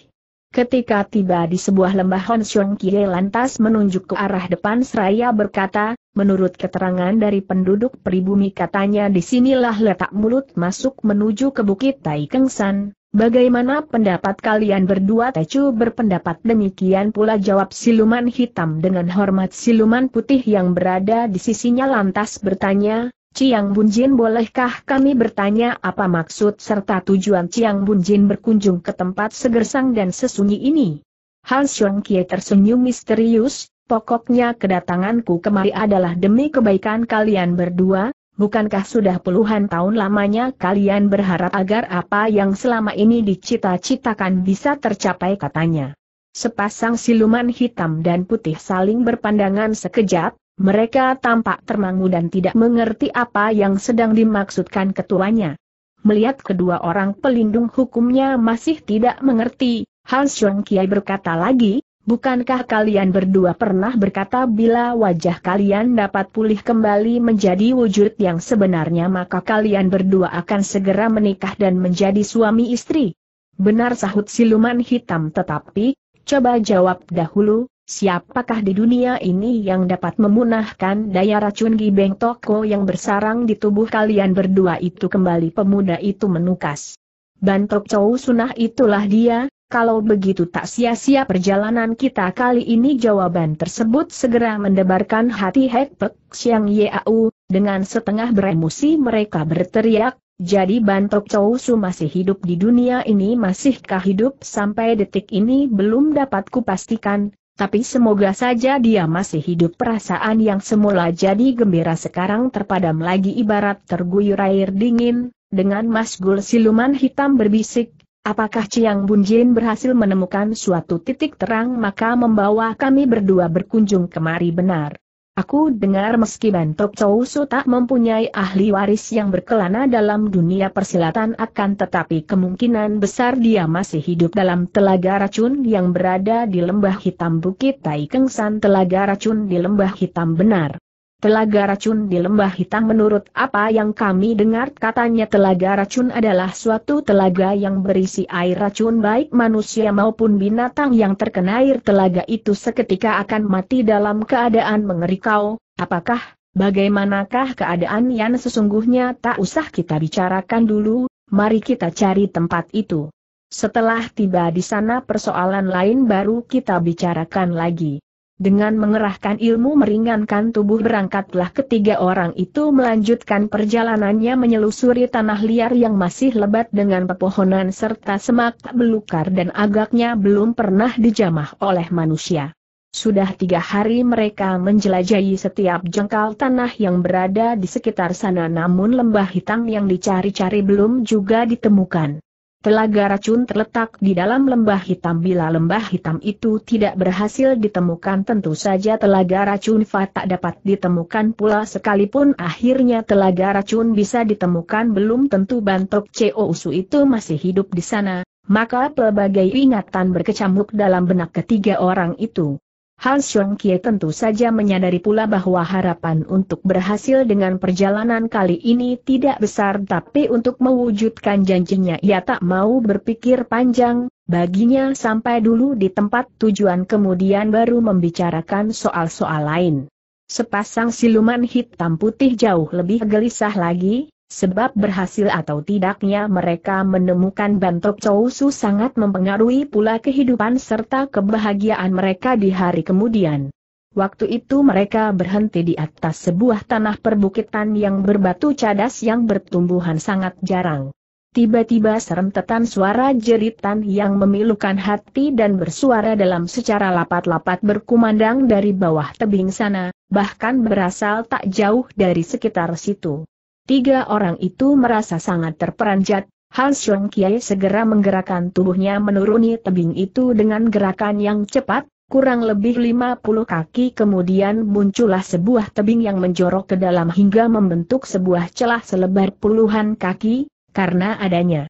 Ketika tiba di sebuah lembah Hon Xiong Kie lantas menunjuk ke arah depan seraya berkata, menurut keterangan dari penduduk pribumi katanya disinilah letak mulut masuk menuju ke Bukit Tai Kengsan. Bagaimana pendapat kalian berdua Tecu berpendapat demikian pula jawab siluman hitam dengan hormat siluman putih yang berada di sisinya lantas bertanya, Ciang Bunjin bolehkah kami bertanya apa maksud serta tujuan Ciang Bunjin berkunjung ke tempat segersang dan sesunyi ini? Han Xiong Kie tersenyum misterius, pokoknya kedatanganku kemari adalah demi kebaikan kalian berdua, bukankah sudah puluhan tahun lamanya kalian berharap agar apa yang selama ini dicita-citakan bisa tercapai katanya. Sepasang siluman hitam dan putih saling berpandangan sekejap, mereka tampak termangu dan tidak mengerti apa yang sedang dimaksudkan ketuanya. Melihat kedua orang pelindung hukumnya masih tidak mengerti, Han Xiong Kiai berkata lagi, Bukankah kalian berdua pernah berkata bila wajah kalian dapat pulih kembali menjadi wujud yang sebenarnya maka kalian berdua akan segera menikah dan menjadi suami istri? Benar sahut siluman hitam tetapi, coba jawab dahulu, Siapakah di dunia ini yang dapat memunahkan daya racun Gibeng Toko yang bersarang di tubuh kalian berdua itu kembali pemuda itu menukas. Bantok Chow Sunah itulah dia, kalau begitu tak sia-sia perjalanan kita kali ini jawaban tersebut segera mendebarkan hati Hek Pek Siang Yau, dengan setengah beremosi mereka berteriak, jadi Bantok Chow Su masih hidup di dunia ini masihkah hidup sampai detik ini belum dapat kupastikan, tapi semoga saja dia masih hidup perasaan yang semula jadi gembira sekarang terpadam lagi ibarat terguyur air dingin, dengan masgul siluman hitam berbisik, apakah Ciang Bunjin berhasil menemukan suatu titik terang maka membawa kami berdua berkunjung kemari benar. Aku dengar meski Bantok Su tak mempunyai ahli waris yang berkelana dalam dunia persilatan akan tetapi kemungkinan besar dia masih hidup dalam telaga racun yang berada di lembah hitam Bukit Tai telaga racun di lembah hitam benar. Telaga racun di lembah hitam menurut apa yang kami dengar katanya telaga racun adalah suatu telaga yang berisi air racun baik manusia maupun binatang yang terkena air telaga itu seketika akan mati dalam keadaan mengerikau, apakah, bagaimanakah keadaan yang sesungguhnya tak usah kita bicarakan dulu, mari kita cari tempat itu. Setelah tiba di sana persoalan lain baru kita bicarakan lagi. Dengan mengerahkan ilmu meringankan tubuh berangkatlah ketiga orang itu melanjutkan perjalanannya menyelusuri tanah liar yang masih lebat dengan pepohonan serta semak belukar dan agaknya belum pernah dijamah oleh manusia. Sudah tiga hari mereka menjelajahi setiap jengkal tanah yang berada di sekitar sana namun lembah hitam yang dicari-cari belum juga ditemukan. Telaga racun terletak di dalam lembah hitam bila lembah hitam itu tidak berhasil ditemukan tentu saja telaga racun Fa tak dapat ditemukan pula sekalipun akhirnya telaga racun bisa ditemukan belum tentu Bantok CO Usu itu masih hidup di sana, maka pelbagai ingatan berkecamuk dalam benak ketiga orang itu. Han Xiong Kie tentu saja menyadari pula bahwa harapan untuk berhasil dengan perjalanan kali ini tidak besar tapi untuk mewujudkan janjinya ia tak mau berpikir panjang, baginya sampai dulu di tempat tujuan kemudian baru membicarakan soal-soal lain. Sepasang siluman hitam putih jauh lebih gelisah lagi, Sebab berhasil atau tidaknya mereka menemukan Bantok Chousu sangat mempengaruhi pula kehidupan serta kebahagiaan mereka di hari kemudian. Waktu itu mereka berhenti di atas sebuah tanah perbukitan yang berbatu cadas yang bertumbuhan sangat jarang. Tiba-tiba serentetan suara jeritan yang memilukan hati dan bersuara dalam secara lapat-lapat berkumandang dari bawah tebing sana, bahkan berasal tak jauh dari sekitar situ. Tiga orang itu merasa sangat terperanjat, Han Xiong Kiai segera menggerakkan tubuhnya menuruni tebing itu dengan gerakan yang cepat, kurang lebih 50 kaki kemudian muncullah sebuah tebing yang menjorok ke dalam hingga membentuk sebuah celah selebar puluhan kaki, karena adanya.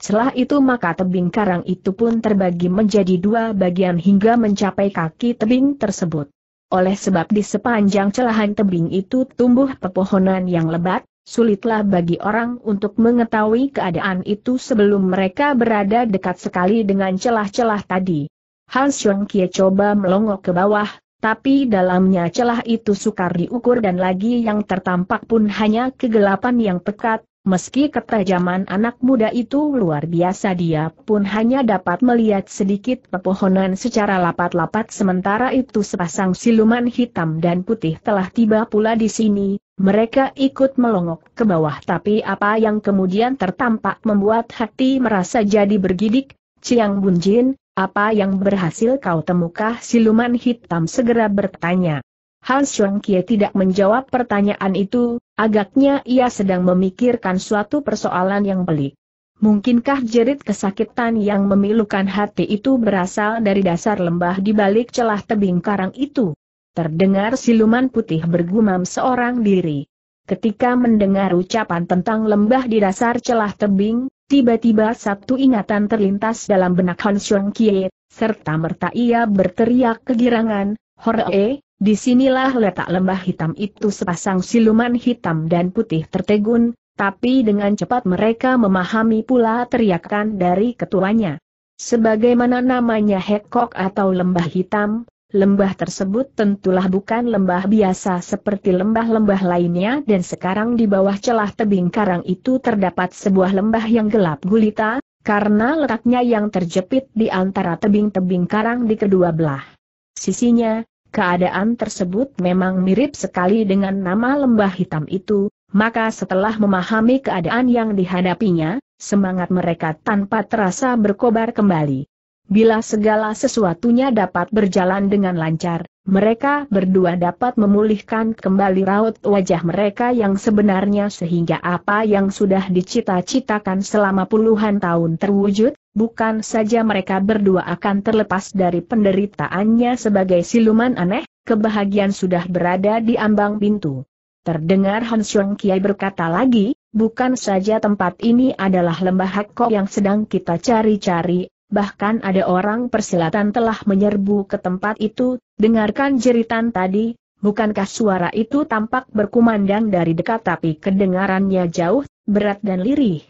celah itu maka tebing karang itu pun terbagi menjadi dua bagian hingga mencapai kaki tebing tersebut. Oleh sebab di sepanjang celahan tebing itu tumbuh pepohonan yang lebat, Sulitlah bagi orang untuk mengetahui keadaan itu sebelum mereka berada dekat sekali dengan celah-celah tadi. Hans Xiong Kie coba melongok ke bawah, tapi dalamnya celah itu sukar diukur dan lagi yang tertampak pun hanya kegelapan yang pekat, meski ketajaman anak muda itu luar biasa dia pun hanya dapat melihat sedikit pepohonan secara lapat-lapat sementara itu sepasang siluman hitam dan putih telah tiba pula di sini, mereka ikut melongok ke bawah tapi apa yang kemudian tertampak membuat hati merasa jadi bergidik, Ciang Bunjin, apa yang berhasil kau temukah siluman hitam segera bertanya. Han Shuang Kie tidak menjawab pertanyaan itu, agaknya ia sedang memikirkan suatu persoalan yang pelik. Mungkinkah jerit kesakitan yang memilukan hati itu berasal dari dasar lembah di balik celah tebing karang itu? Terdengar siluman putih bergumam seorang diri. Ketika mendengar ucapan tentang lembah di dasar celah tebing, tiba-tiba satu ingatan terlintas dalam benak Han Xiong Kie, serta merta ia berteriak kegirangan, Horee, disinilah letak lembah hitam itu sepasang siluman hitam dan putih tertegun, tapi dengan cepat mereka memahami pula teriakan dari ketuanya. Sebagaimana namanya Hekok atau lembah hitam, Lembah tersebut tentulah bukan lembah biasa seperti lembah-lembah lainnya dan sekarang di bawah celah tebing karang itu terdapat sebuah lembah yang gelap gulita, karena letaknya yang terjepit di antara tebing-tebing karang di kedua belah sisinya, keadaan tersebut memang mirip sekali dengan nama lembah hitam itu, maka setelah memahami keadaan yang dihadapinya, semangat mereka tanpa terasa berkobar kembali. Bila segala sesuatunya dapat berjalan dengan lancar, mereka berdua dapat memulihkan kembali raut wajah mereka yang sebenarnya sehingga apa yang sudah dicita-citakan selama puluhan tahun terwujud, bukan saja mereka berdua akan terlepas dari penderitaannya sebagai siluman aneh, kebahagiaan sudah berada di ambang pintu. Terdengar Han Kiai berkata lagi, bukan saja tempat ini adalah lembah Hakko yang sedang kita cari-cari, bahkan ada orang persilatan telah menyerbu ke tempat itu, dengarkan jeritan tadi, bukankah suara itu tampak berkumandang dari dekat tapi kedengarannya jauh, berat dan lirih.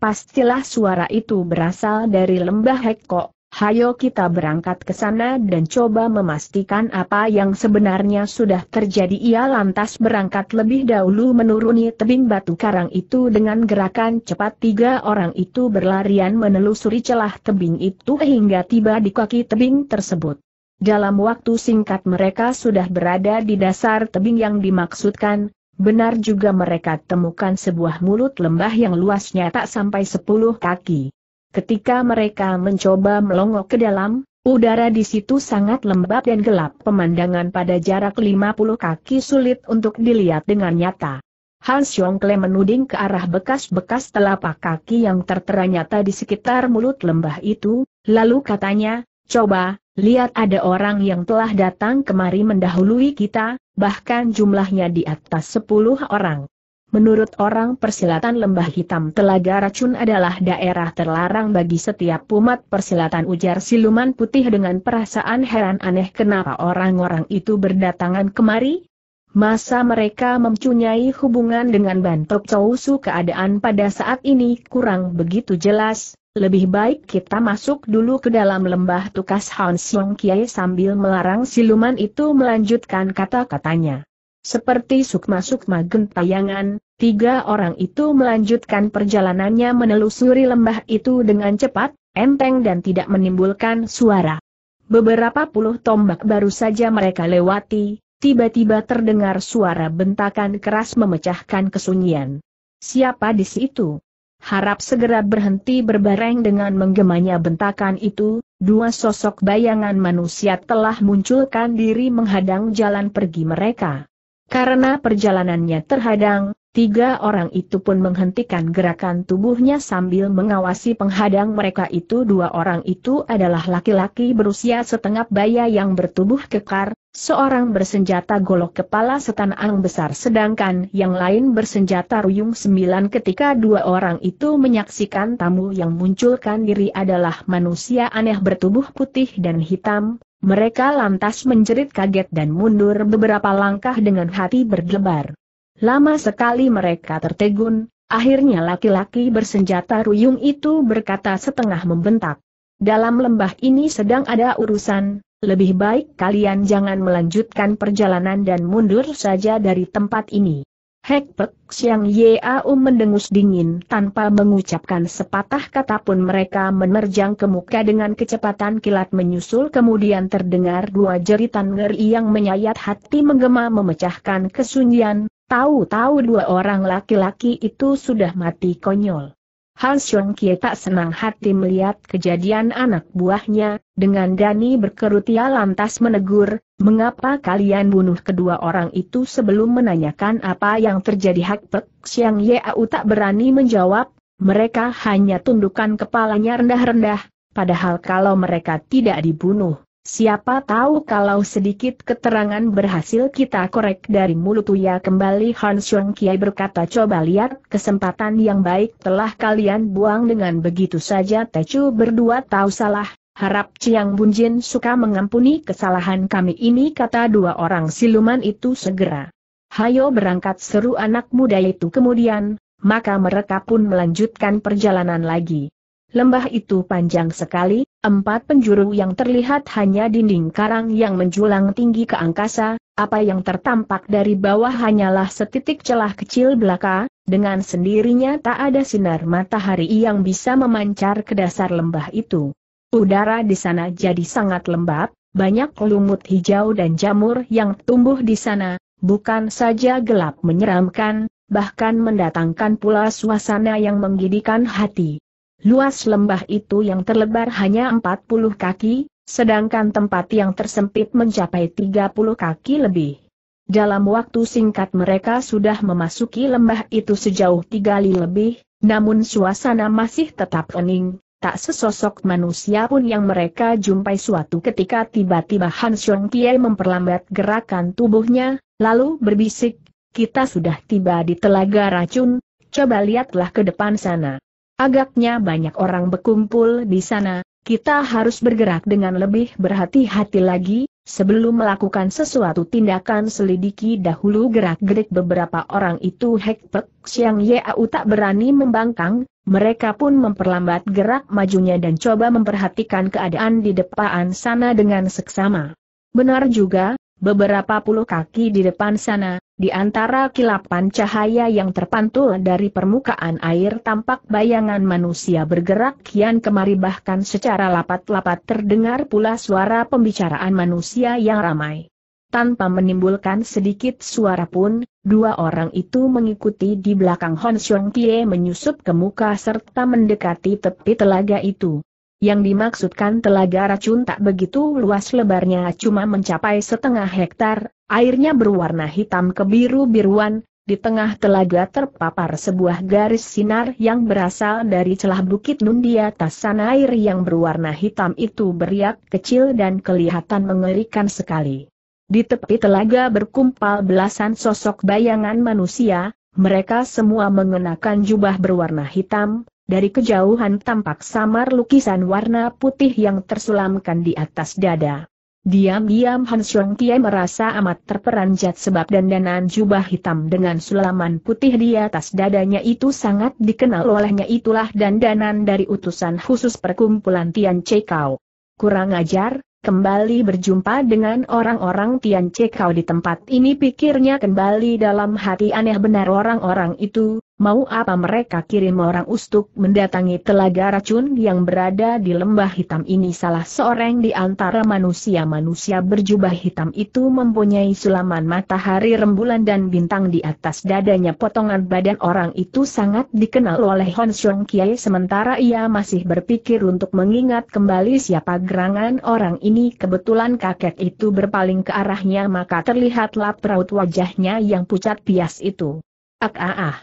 Pastilah suara itu berasal dari lembah Hekko hayo kita berangkat ke sana dan coba memastikan apa yang sebenarnya sudah terjadi. Ia lantas berangkat lebih dahulu menuruni tebing batu karang itu dengan gerakan cepat tiga orang itu berlarian menelusuri celah tebing itu hingga tiba di kaki tebing tersebut. Dalam waktu singkat mereka sudah berada di dasar tebing yang dimaksudkan, benar juga mereka temukan sebuah mulut lembah yang luasnya tak sampai sepuluh kaki. Ketika mereka mencoba melongok ke dalam, udara di situ sangat lembab dan gelap. Pemandangan pada jarak 50 kaki sulit untuk dilihat dengan nyata. Hans Yongkle menuding ke arah bekas-bekas telapak kaki yang tertera nyata di sekitar mulut lembah itu, lalu katanya, coba, lihat ada orang yang telah datang kemari mendahului kita, bahkan jumlahnya di atas 10 orang. Menurut orang persilatan lembah hitam telaga racun adalah daerah terlarang bagi setiap umat persilatan ujar siluman putih dengan perasaan heran aneh kenapa orang-orang itu berdatangan kemari? Masa mereka mempunyai hubungan dengan Bantok Chousu keadaan pada saat ini kurang begitu jelas, lebih baik kita masuk dulu ke dalam lembah tukas Hans Kiai sambil melarang siluman itu melanjutkan kata-katanya. Seperti sukma-sukma gentayangan, tiga orang itu melanjutkan perjalanannya menelusuri lembah itu dengan cepat, enteng dan tidak menimbulkan suara. Beberapa puluh tombak baru saja mereka lewati, tiba-tiba terdengar suara bentakan keras memecahkan kesunyian. Siapa di situ? harap segera berhenti berbareng dengan menggemanya bentakan itu, dua sosok bayangan manusia telah munculkan diri menghadang jalan pergi mereka. Karena perjalanannya terhadang, tiga orang itu pun menghentikan gerakan tubuhnya sambil mengawasi penghadang mereka itu. Dua orang itu adalah laki-laki berusia setengah baya yang bertubuh kekar, seorang bersenjata golok kepala setan ang besar sedangkan yang lain bersenjata ruyung sembilan ketika dua orang itu menyaksikan tamu yang munculkan diri adalah manusia aneh bertubuh putih dan hitam, mereka lantas menjerit kaget dan mundur beberapa langkah dengan hati berdebar. Lama sekali mereka tertegun, akhirnya laki-laki bersenjata ruyung itu berkata setengah membentak. Dalam lembah ini sedang ada urusan, lebih baik kalian jangan melanjutkan perjalanan dan mundur saja dari tempat ini. Hek Pek Siang Yau mendengus dingin tanpa mengucapkan sepatah kata pun mereka menerjang ke muka dengan kecepatan kilat menyusul kemudian terdengar dua jeritan ngeri yang menyayat hati menggema memecahkan kesunyian, tahu-tahu dua orang laki-laki itu sudah mati konyol. Han Xiong Kie tak senang hati melihat kejadian anak buahnya, dengan Dani berkerut ia lantas menegur, mengapa kalian bunuh kedua orang itu sebelum menanyakan apa yang terjadi Hak Pek Ye Yeau tak berani menjawab, mereka hanya tundukkan kepalanya rendah-rendah, padahal kalau mereka tidak dibunuh, Siapa tahu kalau sedikit keterangan berhasil kita korek dari mulut Uya kembali Han Xiong Kiai berkata coba lihat kesempatan yang baik telah kalian buang dengan begitu saja Tecu berdua tahu salah, harap Ciang Bunjin suka mengampuni kesalahan kami ini kata dua orang siluman itu segera. Hayo berangkat seru anak muda itu kemudian, maka mereka pun melanjutkan perjalanan lagi. Lembah itu panjang sekali, empat penjuru yang terlihat hanya dinding karang yang menjulang tinggi ke angkasa, apa yang tertampak dari bawah hanyalah setitik celah kecil belaka, dengan sendirinya tak ada sinar matahari yang bisa memancar ke dasar lembah itu. Udara di sana jadi sangat lembab, banyak lumut hijau dan jamur yang tumbuh di sana, bukan saja gelap menyeramkan, bahkan mendatangkan pula suasana yang menggidikan hati. Luas lembah itu yang terlebar hanya 40 kaki, sedangkan tempat yang tersempit mencapai 30 kaki lebih. Dalam waktu singkat mereka sudah memasuki lembah itu sejauh tiga li lebih, namun suasana masih tetap hening, tak sesosok manusia pun yang mereka jumpai suatu ketika tiba-tiba Han Xiong Kie memperlambat gerakan tubuhnya, lalu berbisik, kita sudah tiba di telaga racun, coba lihatlah ke depan sana. Agaknya banyak orang berkumpul di sana, kita harus bergerak dengan lebih berhati-hati lagi, sebelum melakukan sesuatu tindakan selidiki dahulu gerak-gerik beberapa orang itu Hekpek Siang Yau tak berani membangkang, mereka pun memperlambat gerak majunya dan coba memperhatikan keadaan di depan sana dengan seksama. Benar juga, beberapa puluh kaki di depan sana, di antara kilapan cahaya yang terpantul dari permukaan air tampak bayangan manusia bergerak kian kemari bahkan secara lapat-lapat terdengar pula suara pembicaraan manusia yang ramai. Tanpa menimbulkan sedikit suara pun, dua orang itu mengikuti di belakang Hon Xiong Pie menyusup ke muka serta mendekati tepi telaga itu. Yang dimaksudkan telaga racun tak begitu luas lebarnya cuma mencapai setengah hektar, airnya berwarna hitam kebiru-biruan, di tengah telaga terpapar sebuah garis sinar yang berasal dari celah bukit nun di atas sana air yang berwarna hitam itu beriak kecil dan kelihatan mengerikan sekali. Di tepi telaga berkumpal belasan sosok bayangan manusia, mereka semua mengenakan jubah berwarna hitam, dari kejauhan tampak samar lukisan warna putih yang tersulamkan di atas dada. Diam-diam Han Xiong Kie merasa amat terperanjat sebab dandanan jubah hitam dengan sulaman putih di atas dadanya itu sangat dikenal olehnya itulah dandanan dari utusan khusus perkumpulan Tian Chekau. Kurang ajar, kembali berjumpa dengan orang-orang Tian Chekau di tempat ini pikirnya kembali dalam hati aneh benar orang-orang itu, mau apa mereka kirim orang ustuk mendatangi telaga racun yang berada di lembah hitam ini salah seorang di antara manusia-manusia berjubah hitam itu mempunyai sulaman matahari rembulan dan bintang di atas dadanya potongan badan orang itu sangat dikenal oleh Hon Xiong Kiai sementara ia masih berpikir untuk mengingat kembali siapa gerangan orang ini kebetulan kakek itu berpaling ke arahnya maka terlihatlah peraut wajahnya yang pucat pias itu. Ak ah ah.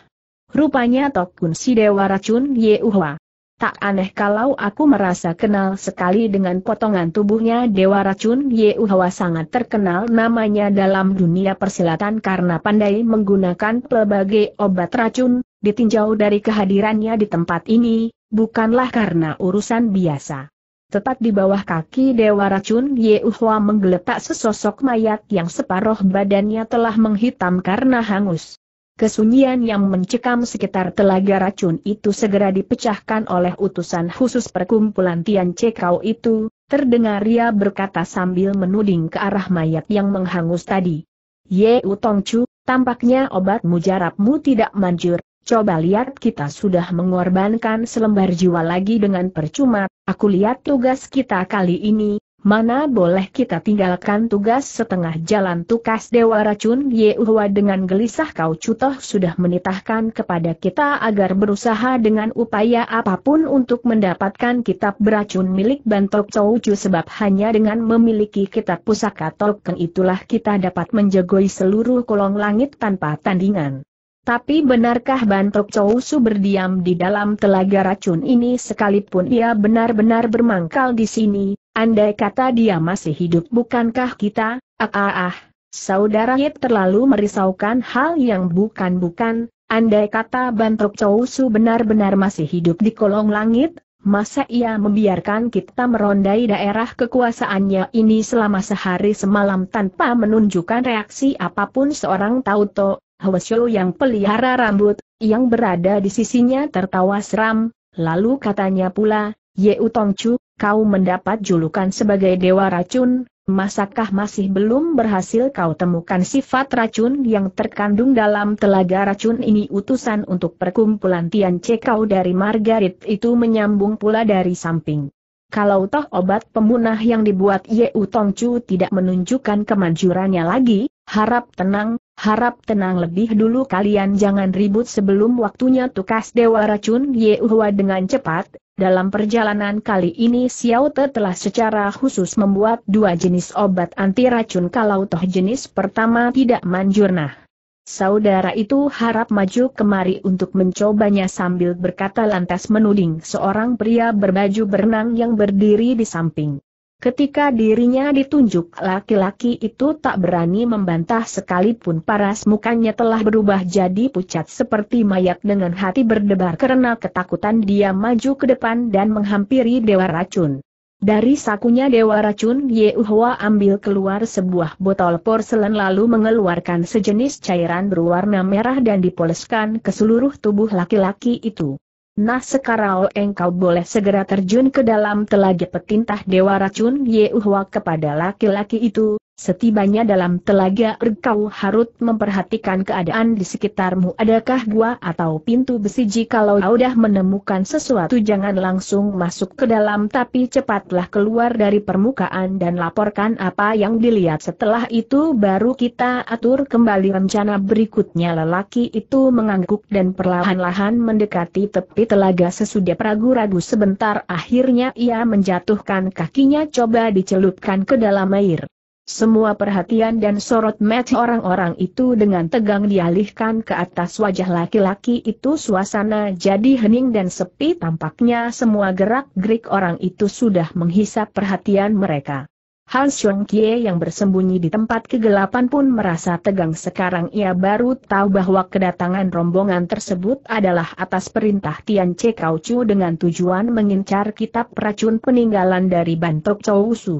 Rupanya Tokun dewa racun Yehuwa. Tak aneh kalau aku merasa kenal sekali dengan potongan tubuhnya Dewa Racun Yehuwa sangat terkenal namanya dalam dunia persilatan karena pandai menggunakan pelbagai obat racun, ditinjau dari kehadirannya di tempat ini, bukanlah karena urusan biasa. Tepat di bawah kaki Dewa Racun Yehuwa menggeletak sesosok mayat yang separuh badannya telah menghitam karena hangus. Kesunyian yang mencekam sekitar telaga racun itu segera dipecahkan oleh utusan khusus perkumpulan Tian Cekau itu, terdengar ia berkata sambil menuding ke arah mayat yang menghangus tadi. Ye Utong Chu, tampaknya obat mujarabmu tidak manjur, coba lihat kita sudah mengorbankan selembar jiwa lagi dengan percuma, aku lihat tugas kita kali ini, mana boleh kita tinggalkan tugas setengah jalan tukas Dewa Racun Yehua dengan gelisah kau cutoh sudah menitahkan kepada kita agar berusaha dengan upaya apapun untuk mendapatkan kitab beracun milik Bantok Chouchu sebab hanya dengan memiliki kitab pusaka Tolken itulah kita dapat menjagoi seluruh kolong langit tanpa tandingan. Tapi benarkah Bantok Chousu berdiam di dalam telaga racun ini sekalipun ia benar-benar bermangkal di sini, Andai kata dia masih hidup bukankah kita, ah ah ah, saudara Yip terlalu merisaukan hal yang bukan-bukan, andai kata Bantruk Chousu benar-benar masih hidup di kolong langit, Masa ia membiarkan kita merondai daerah kekuasaannya ini selama sehari semalam tanpa menunjukkan reaksi apapun seorang Tauto, Hwasyo yang pelihara rambut, yang berada di sisinya tertawa seram, lalu katanya pula, Ye Tongcu, kau mendapat julukan sebagai Dewa Racun, masakah masih belum berhasil kau temukan sifat racun yang terkandung dalam telaga racun ini utusan untuk perkumpulan Tian kau dari Margaret itu menyambung pula dari samping. Kalau toh obat pemunah yang dibuat Ye Tongcu tidak menunjukkan kemanjurannya lagi, harap tenang, harap tenang lebih dulu kalian jangan ribut sebelum waktunya tukas Dewa Racun Ye Uhua dengan cepat, dalam perjalanan kali ini Xiao Te telah secara khusus membuat dua jenis obat anti racun kalau toh jenis pertama tidak manjur nah. Saudara itu harap maju kemari untuk mencobanya sambil berkata lantas menuding seorang pria berbaju berenang yang berdiri di samping. Ketika dirinya ditunjuk laki-laki itu tak berani membantah sekalipun paras mukanya telah berubah jadi pucat seperti mayat dengan hati berdebar karena ketakutan dia maju ke depan dan menghampiri Dewa Racun. Dari sakunya Dewa Racun Yehuwa ambil keluar sebuah botol porselen lalu mengeluarkan sejenis cairan berwarna merah dan dipoleskan ke seluruh tubuh laki-laki itu. Nah sekarang engkau boleh segera terjun ke dalam telaga petintah Dewa Racun Yehuwa kepada laki-laki itu, Setibanya dalam telaga kau harus memperhatikan keadaan di sekitarmu adakah gua atau pintu besi jikalau sudah menemukan sesuatu jangan langsung masuk ke dalam tapi cepatlah keluar dari permukaan dan laporkan apa yang dilihat setelah itu baru kita atur kembali rencana berikutnya lelaki itu mengangguk dan perlahan-lahan mendekati tepi telaga sesudah ragu-ragu sebentar akhirnya ia menjatuhkan kakinya coba dicelupkan ke dalam air. Semua perhatian dan sorot mata orang-orang itu dengan tegang dialihkan ke atas wajah laki-laki itu suasana jadi hening dan sepi tampaknya semua gerak-gerik orang itu sudah menghisap perhatian mereka. Han Xiong Kie yang bersembunyi di tempat kegelapan pun merasa tegang sekarang ia baru tahu bahwa kedatangan rombongan tersebut adalah atas perintah Tian Che Kau Chu dengan tujuan mengincar kitab racun peninggalan dari Bantok Chou Su.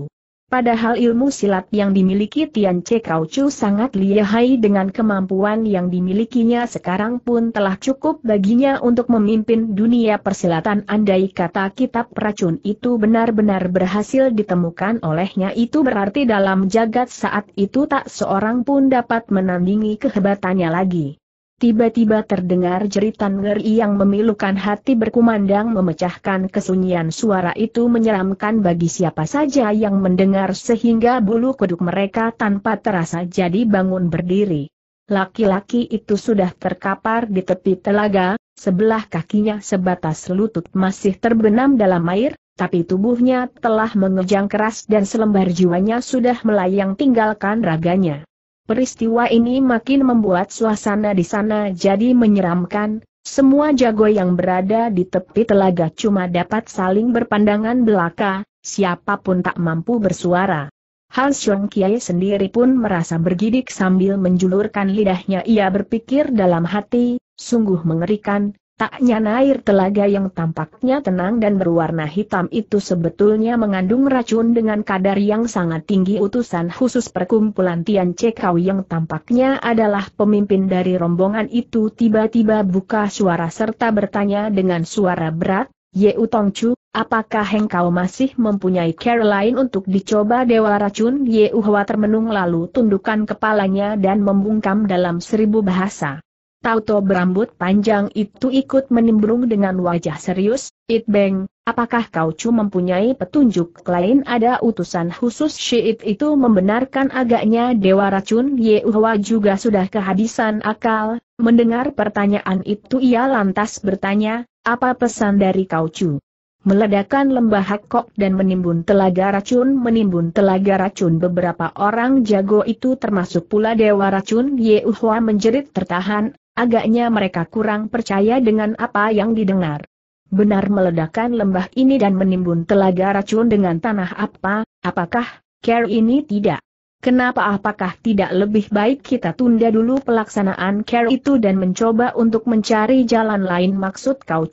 Padahal ilmu silat yang dimiliki Tian Che Kau Chu sangat lihai dengan kemampuan yang dimilikinya sekarang pun telah cukup baginya untuk memimpin dunia persilatan andai kata kitab racun itu benar-benar berhasil ditemukan olehnya itu berarti dalam jagat saat itu tak seorang pun dapat menandingi kehebatannya lagi. Tiba-tiba terdengar jeritan ngeri yang memilukan hati berkumandang memecahkan kesunyian suara itu menyeramkan bagi siapa saja yang mendengar sehingga bulu kuduk mereka tanpa terasa jadi bangun berdiri. Laki-laki itu sudah terkapar di tepi telaga, sebelah kakinya sebatas lutut masih terbenam dalam air, tapi tubuhnya telah mengejang keras dan selembar jiwanya sudah melayang tinggalkan raganya. Peristiwa ini makin membuat suasana di sana jadi menyeramkan, semua jago yang berada di tepi telaga cuma dapat saling berpandangan belaka, siapapun tak mampu bersuara. Hal Xiong Kiai sendiri pun merasa bergidik sambil menjulurkan lidahnya ia berpikir dalam hati, sungguh mengerikan, Tak air telaga yang tampaknya tenang dan berwarna hitam itu sebetulnya mengandung racun dengan kadar yang sangat tinggi utusan khusus perkumpulan Tian Cekau yang tampaknya adalah pemimpin dari rombongan itu tiba-tiba buka suara serta bertanya dengan suara berat, Ye Utong Chu, apakah engkau masih mempunyai care lain untuk dicoba dewa racun? Ye Uhwa termenung lalu tundukkan kepalanya dan membungkam dalam seribu bahasa. Tauto berambut panjang itu ikut menimbrung dengan wajah serius, It Beng, apakah kau cuma mempunyai petunjuk lain ada utusan khusus Syiit itu membenarkan agaknya Dewa Racun Yehua juga sudah kehabisan akal, mendengar pertanyaan itu ia lantas bertanya, apa pesan dari kau cu? Meledakan lembah Hakok dan menimbun telaga racun Menimbun telaga racun beberapa orang jago itu termasuk pula Dewa Racun Yehua menjerit tertahan Agaknya mereka kurang percaya dengan apa yang didengar. Benar meledakkan lembah ini dan menimbun telaga racun dengan tanah apa, apakah, care ini tidak? Kenapa apakah tidak lebih baik kita tunda dulu pelaksanaan care itu dan mencoba untuk mencari jalan lain maksud kau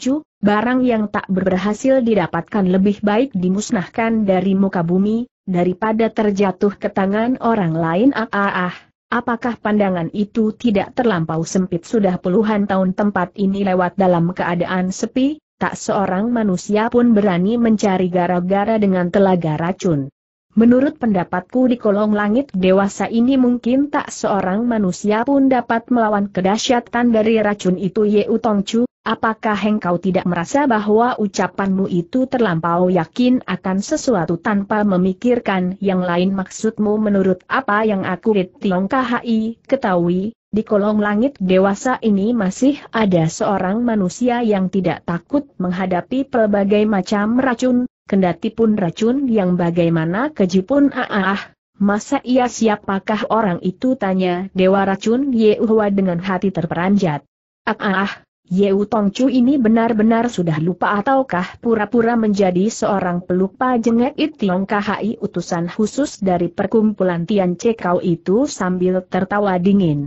barang yang tak berhasil didapatkan lebih baik dimusnahkan dari muka bumi, daripada terjatuh ke tangan orang lain ah ah ah. Apakah pandangan itu tidak terlampau sempit sudah puluhan tahun tempat ini lewat dalam keadaan sepi, tak seorang manusia pun berani mencari gara-gara dengan telaga racun. Menurut pendapatku di kolong langit dewasa ini mungkin tak seorang manusia pun dapat melawan kedahsyatan dari racun itu Ye Utongchu. Apakah engkau tidak merasa bahwa ucapanmu itu terlampau yakin akan sesuatu tanpa memikirkan yang lain maksudmu menurut apa yang aku Tiong KHI ketahui? Di kolong langit dewasa ini masih ada seorang manusia yang tidak takut menghadapi pelbagai macam racun, kendati pun racun yang bagaimana keji pun ah, ah Masa ia siapakah orang itu tanya Dewa Racun Yehuwa dengan hati terperanjat. Ah ah, Yeu Tongcu ini benar-benar sudah lupa ataukah pura-pura menjadi seorang pelupa jengek Itiong KHI utusan khusus dari perkumpulan Tian Cekau itu sambil tertawa dingin.